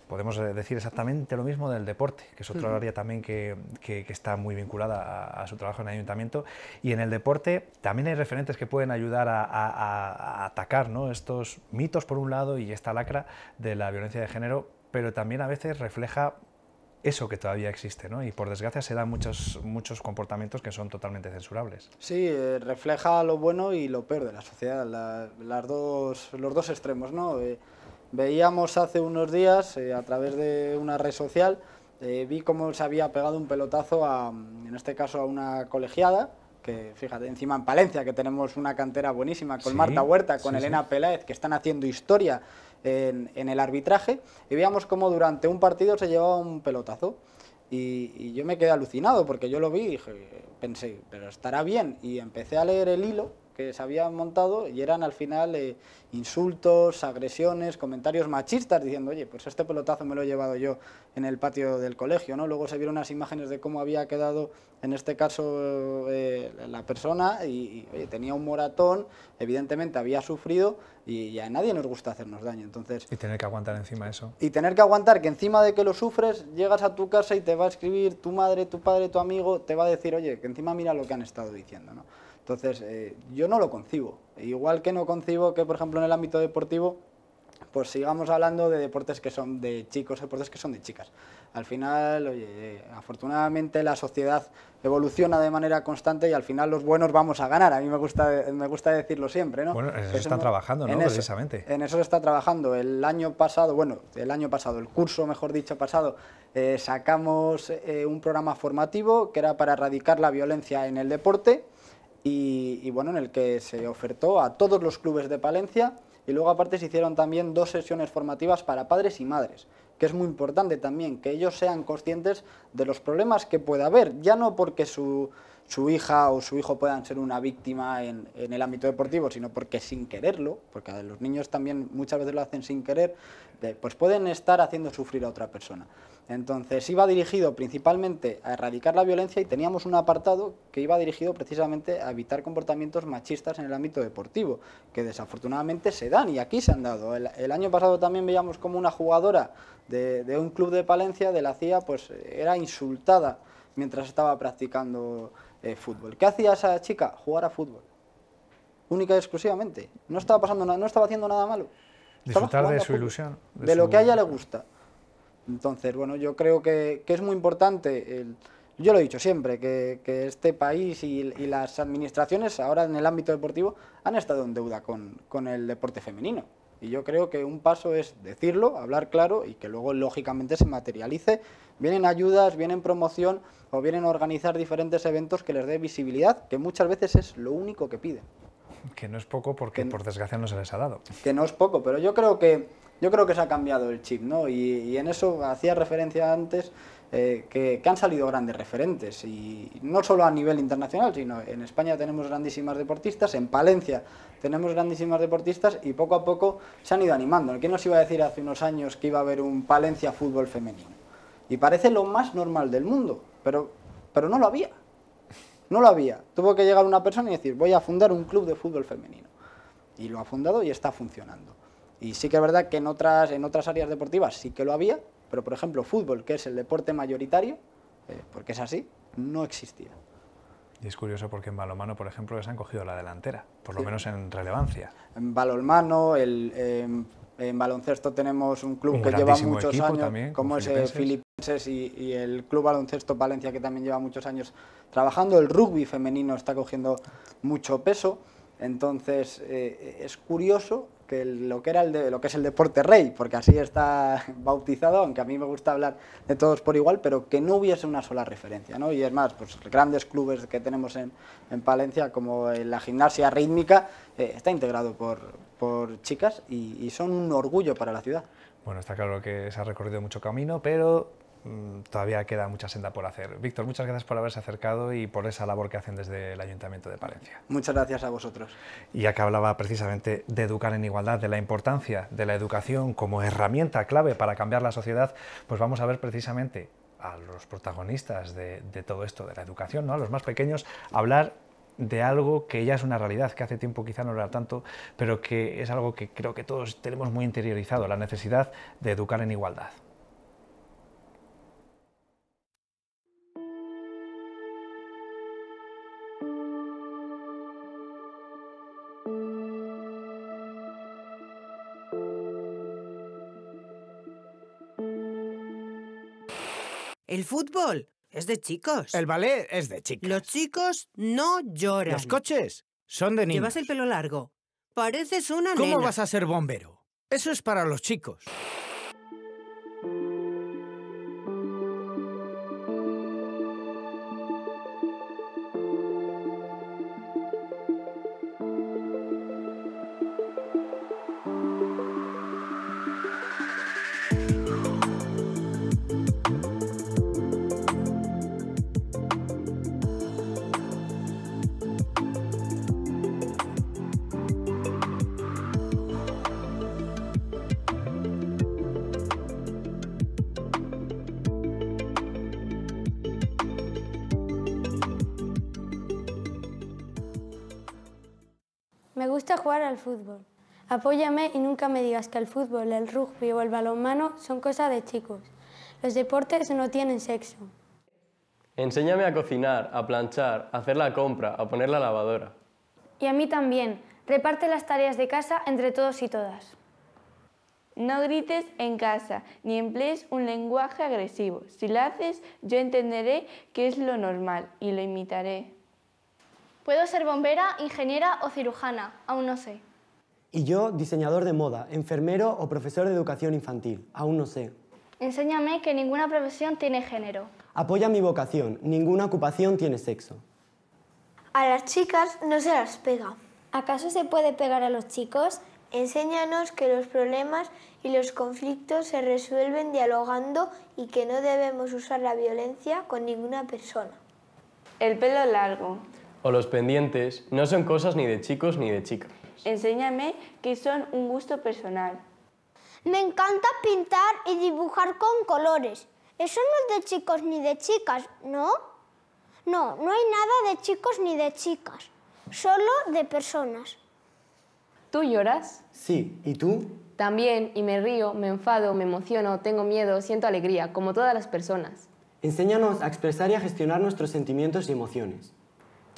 Podemos eh, decir exactamente lo mismo del deporte, que es otra área también que, está muy vinculada a, su trabajo en el ayuntamiento. Y en el deporte también hay referentes que pueden ayudar a, atacar estos mitos, por un lado, y esta lacra de la violencia de género, pero también a veces refleja eso que todavía existe, ¿no? Y por desgracia se dan muchos, muchos comportamientos que son totalmente censurables. Sí, eh, refleja lo bueno y lo peor de la sociedad, las dos, los dos extremos, ¿no? Eh, veíamos hace unos días, eh, a través de una red social, vi cómo se había pegado un pelotazo a, en este caso, a una colegiada, que fíjate, encima en Palencia, que tenemos una cantera buenísima, con Marta Huerta, con Elena Peláez, que están haciendo historia, en, el arbitraje y veíamos cómo durante un partido se llevaba un pelotazo. Y, yo me quedé alucinado porque yo lo vi y pensé, pero estará bien. Y empecé a leer el hilo se habían montado y eran al final eh, insultos, agresiones, comentarios machistas diciendo, oye, pues este pelotazo me lo he llevado yo en el patio del colegio, ¿no? Luego se vieron unas imágenes de cómo había quedado, en este caso, eh, la persona y, tenía un moratón, evidentemente había sufrido y, y, a nadie nos gusta hacernos daño, entonces... Y tener que aguantar encima eso. Y tener que aguantar que encima de que lo sufres, llegas a tu casa y te va a escribir tu madre, tu padre, tu amigo, te va a decir, oye, que encima mira lo que han estado diciendo, ¿no? Entonces, eh, yo no lo concibo. Igual que no concibo que, por ejemplo, en el ámbito deportivo, pues sigamos hablando de deportes que son de chicos, deportes que son de chicas. Al final, oye, eh, afortunadamente la sociedad evoluciona de manera constante y al final los buenos vamos a ganar. A mí me gusta, me gusta decirlo siempre, ¿no? Bueno, en eso, pues están trabajando, ¿no? En Precisamente. en eso se está trabajando. El año pasado, bueno, el año pasado, el curso, mejor dicho, pasado, eh, sacamos un programa formativo que era para erradicar la violencia en el deporte y, bueno, en el que se ofertó a todos los clubes de Palencia y luego aparte se hicieron también dos sesiones formativas para padres y madres, que es muy importante también que ellos sean conscientes de los problemas que pueda haber, ya no porque su, hija o su hijo puedan ser una víctima en, en, el ámbito deportivo, sino porque sin quererlo, porque los niños también muchas veces lo hacen sin querer, pues pueden estar haciendo sufrir a otra persona. Entonces iba dirigido principalmente a erradicar la violencia y teníamos un apartado que iba dirigido precisamente a evitar comportamientos machistas en el ámbito deportivo, que desafortunadamente se dan y aquí se han dado. El, año pasado también veíamos como una jugadora de, un club de Palencia, de la CIA, pues eh, era insultada mientras estaba practicando eh, fútbol. ¿Qué hacía esa chica? Jugar a fútbol. Única y exclusivamente. No estaba, pasando no estaba haciendo nada malo. Disfrutar de su ilusión. De, lo que a ella le gusta. Entonces, bueno, yo creo que, es muy importante, yo lo he dicho siempre, que, este país y, las administraciones ahora en el ámbito deportivo han estado en deuda con, el deporte femenino. Y yo creo que un paso es decirlo, hablar claro y que luego lógicamente se materialice. Vienen ayudas, vienen promoción o vienen a organizar diferentes eventos que les dé visibilidad, que muchas veces es lo único que piden. Que no es poco porque por desgracia no se les ha dado. Que no es poco, pero yo creo que yo creo que se ha cambiado el chip, ¿no? Y, en eso hacía referencia antes eh, que, han salido grandes referentes, y no solo a nivel internacional, sino en España tenemos grandísimas deportistas, en Palencia tenemos grandísimas deportistas y poco a poco se han ido animando. ¿Quién nos iba a decir hace unos años que iba a haber un Palencia fútbol femenino? Y parece lo más normal del mundo, pero, pero no lo había. No lo había. Tuvo que llegar una persona y decir, voy a fundar un club de fútbol femenino. Y lo ha fundado y está funcionando. Y sí que es verdad que en otras, en otras áreas deportivas sí que lo había, pero por ejemplo fútbol, que es el deporte mayoritario, eh, porque es así, no existía. Y es curioso porque en balonmano, por ejemplo, les han cogido la delantera, por lo menos en relevancia. En balonmano, el, en baloncesto tenemos un club que lleva muchos años, como es eh, Filipenses, y, y, el Club Baloncesto Valencia, que también lleva muchos años trabajando. El rugby femenino está cogiendo mucho peso. Entonces, eh, es curioso que lo que, era el lo que es el deporte rey, porque así está bautizado, aunque a mí me gusta hablar de todos por igual, pero que no hubiese una sola referencia. Y es más, pues grandes clubes que tenemos en, Palencia, como la gimnasia rítmica, eh, está integrado por, chicas y son un orgullo para la ciudad. Bueno, está claro que se ha recorrido mucho camino, pero Mm, todavía queda mucha senda por hacer. Víctor, muchas gracias por haberse acercado y por esa labor que hacen desde el Ayuntamiento de Palencia. Muchas gracias a vosotros. Y ya hablaba precisamente de educar en igualdad, de la importancia de la educación como herramienta clave para cambiar la sociedad, pues vamos a ver precisamente a los protagonistas de, todo esto, de la educación, ¿no? a los más pequeños, hablar de algo que ya es una realidad, que hace tiempo quizá no era tanto, pero que es algo que creo que todos tenemos muy interiorizado, la necesidad de educar en igualdad. El fútbol es de chicos. El ballet es de chicos. Los chicos no lloran. Los coches son de niños. Llevas el pelo largo. Pareces una ¿Cómo vas a ser bombero? Eso es para los chicos. a jugar al fútbol. Apóyame y nunca me digas que el fútbol, el rugby o el balonmano son cosas de chicos. Los deportes no tienen sexo. Enséñame a cocinar, a planchar, a hacer la compra, a poner la lavadora. Y a mí también. Reparte las tareas de casa entre todos y todas. No grites en casa, ni emplees un lenguaje agresivo. Si lo haces, yo entenderé que es lo normal y lo imitaré. Puedo ser bombera, ingeniera o cirujana, aún no sé. Y yo, diseñador de moda, enfermero o profesor de educación infantil, aún no sé. Enséñame que ninguna profesión tiene género. Apoya mi vocación, ninguna ocupación tiene sexo. A las chicas no se las pega. ¿Acaso se puede pegar a los chicos? Enséñanos que los problemas y los conflictos se resuelven dialogando y que no debemos usar la violencia con ninguna persona. El pelo largo o los pendientes no son cosas ni de chicos ni de chicas. Enséñame que son un gusto personal. Me encanta pintar y dibujar con colores. Eso no es de chicos ni de chicas, ¿no? No, no hay nada de chicos ni de chicas, solo de personas. ¿Tú lloras? Sí, ¿y tú? También, y me río, me enfado, me emociono, tengo miedo, siento alegría, como todas las personas. Enséñanos a expresar y a gestionar nuestros sentimientos y emociones.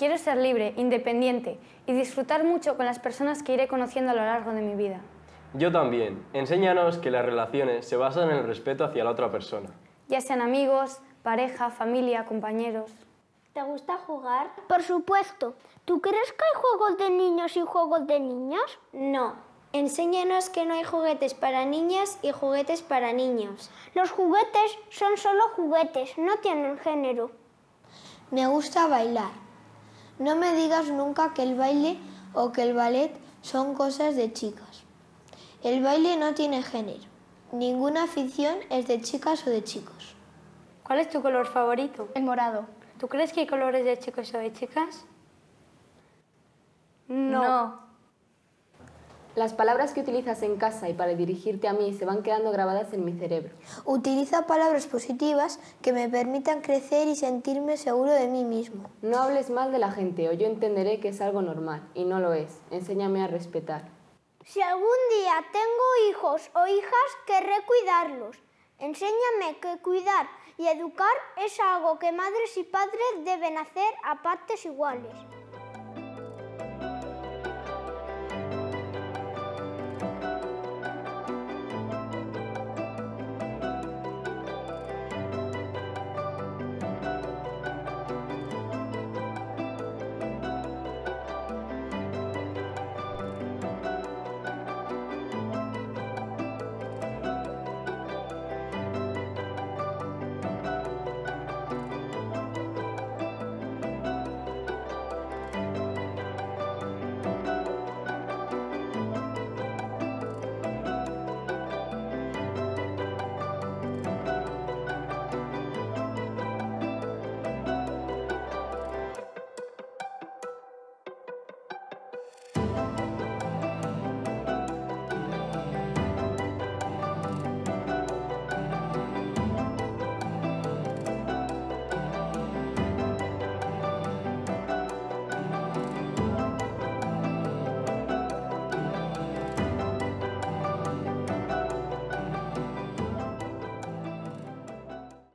Quiero ser libre, independiente y disfrutar mucho con las personas que iré conociendo a lo largo de mi vida. Yo también. Enséñanos que las relaciones se basan en el respeto hacia la otra persona. Ya sean amigos, pareja, familia, compañeros. ¿Te gusta jugar? Por supuesto. ¿Tú crees que hay juegos de niños y juegos de niñas? No. Enséñanos que no hay juguetes para niñas y juguetes para niños. Los juguetes son solo juguetes, no tienen género. Me gusta bailar. No me digas nunca que el baile o que el ballet son cosas de chicas. El baile no tiene género. Ninguna afición es de chicas o de chicos. ¿Cuál es tu color favorito? El morado. ¿Tú crees que hay colores de chicos o de chicas? No. Las palabras que utilizas en casa y para dirigirte a mí se van quedando grabadas en mi cerebro. Utiliza palabras positivas que me permitan crecer y sentirme seguro de mí mismo. No hables mal de la gente o yo entenderé que es algo normal y no lo es. Enséñame a respetar. Si algún día tengo hijos o hijas, querré cuidarlos. Enséñame que cuidar y educar es algo que madres y padres deben hacer a partes iguales.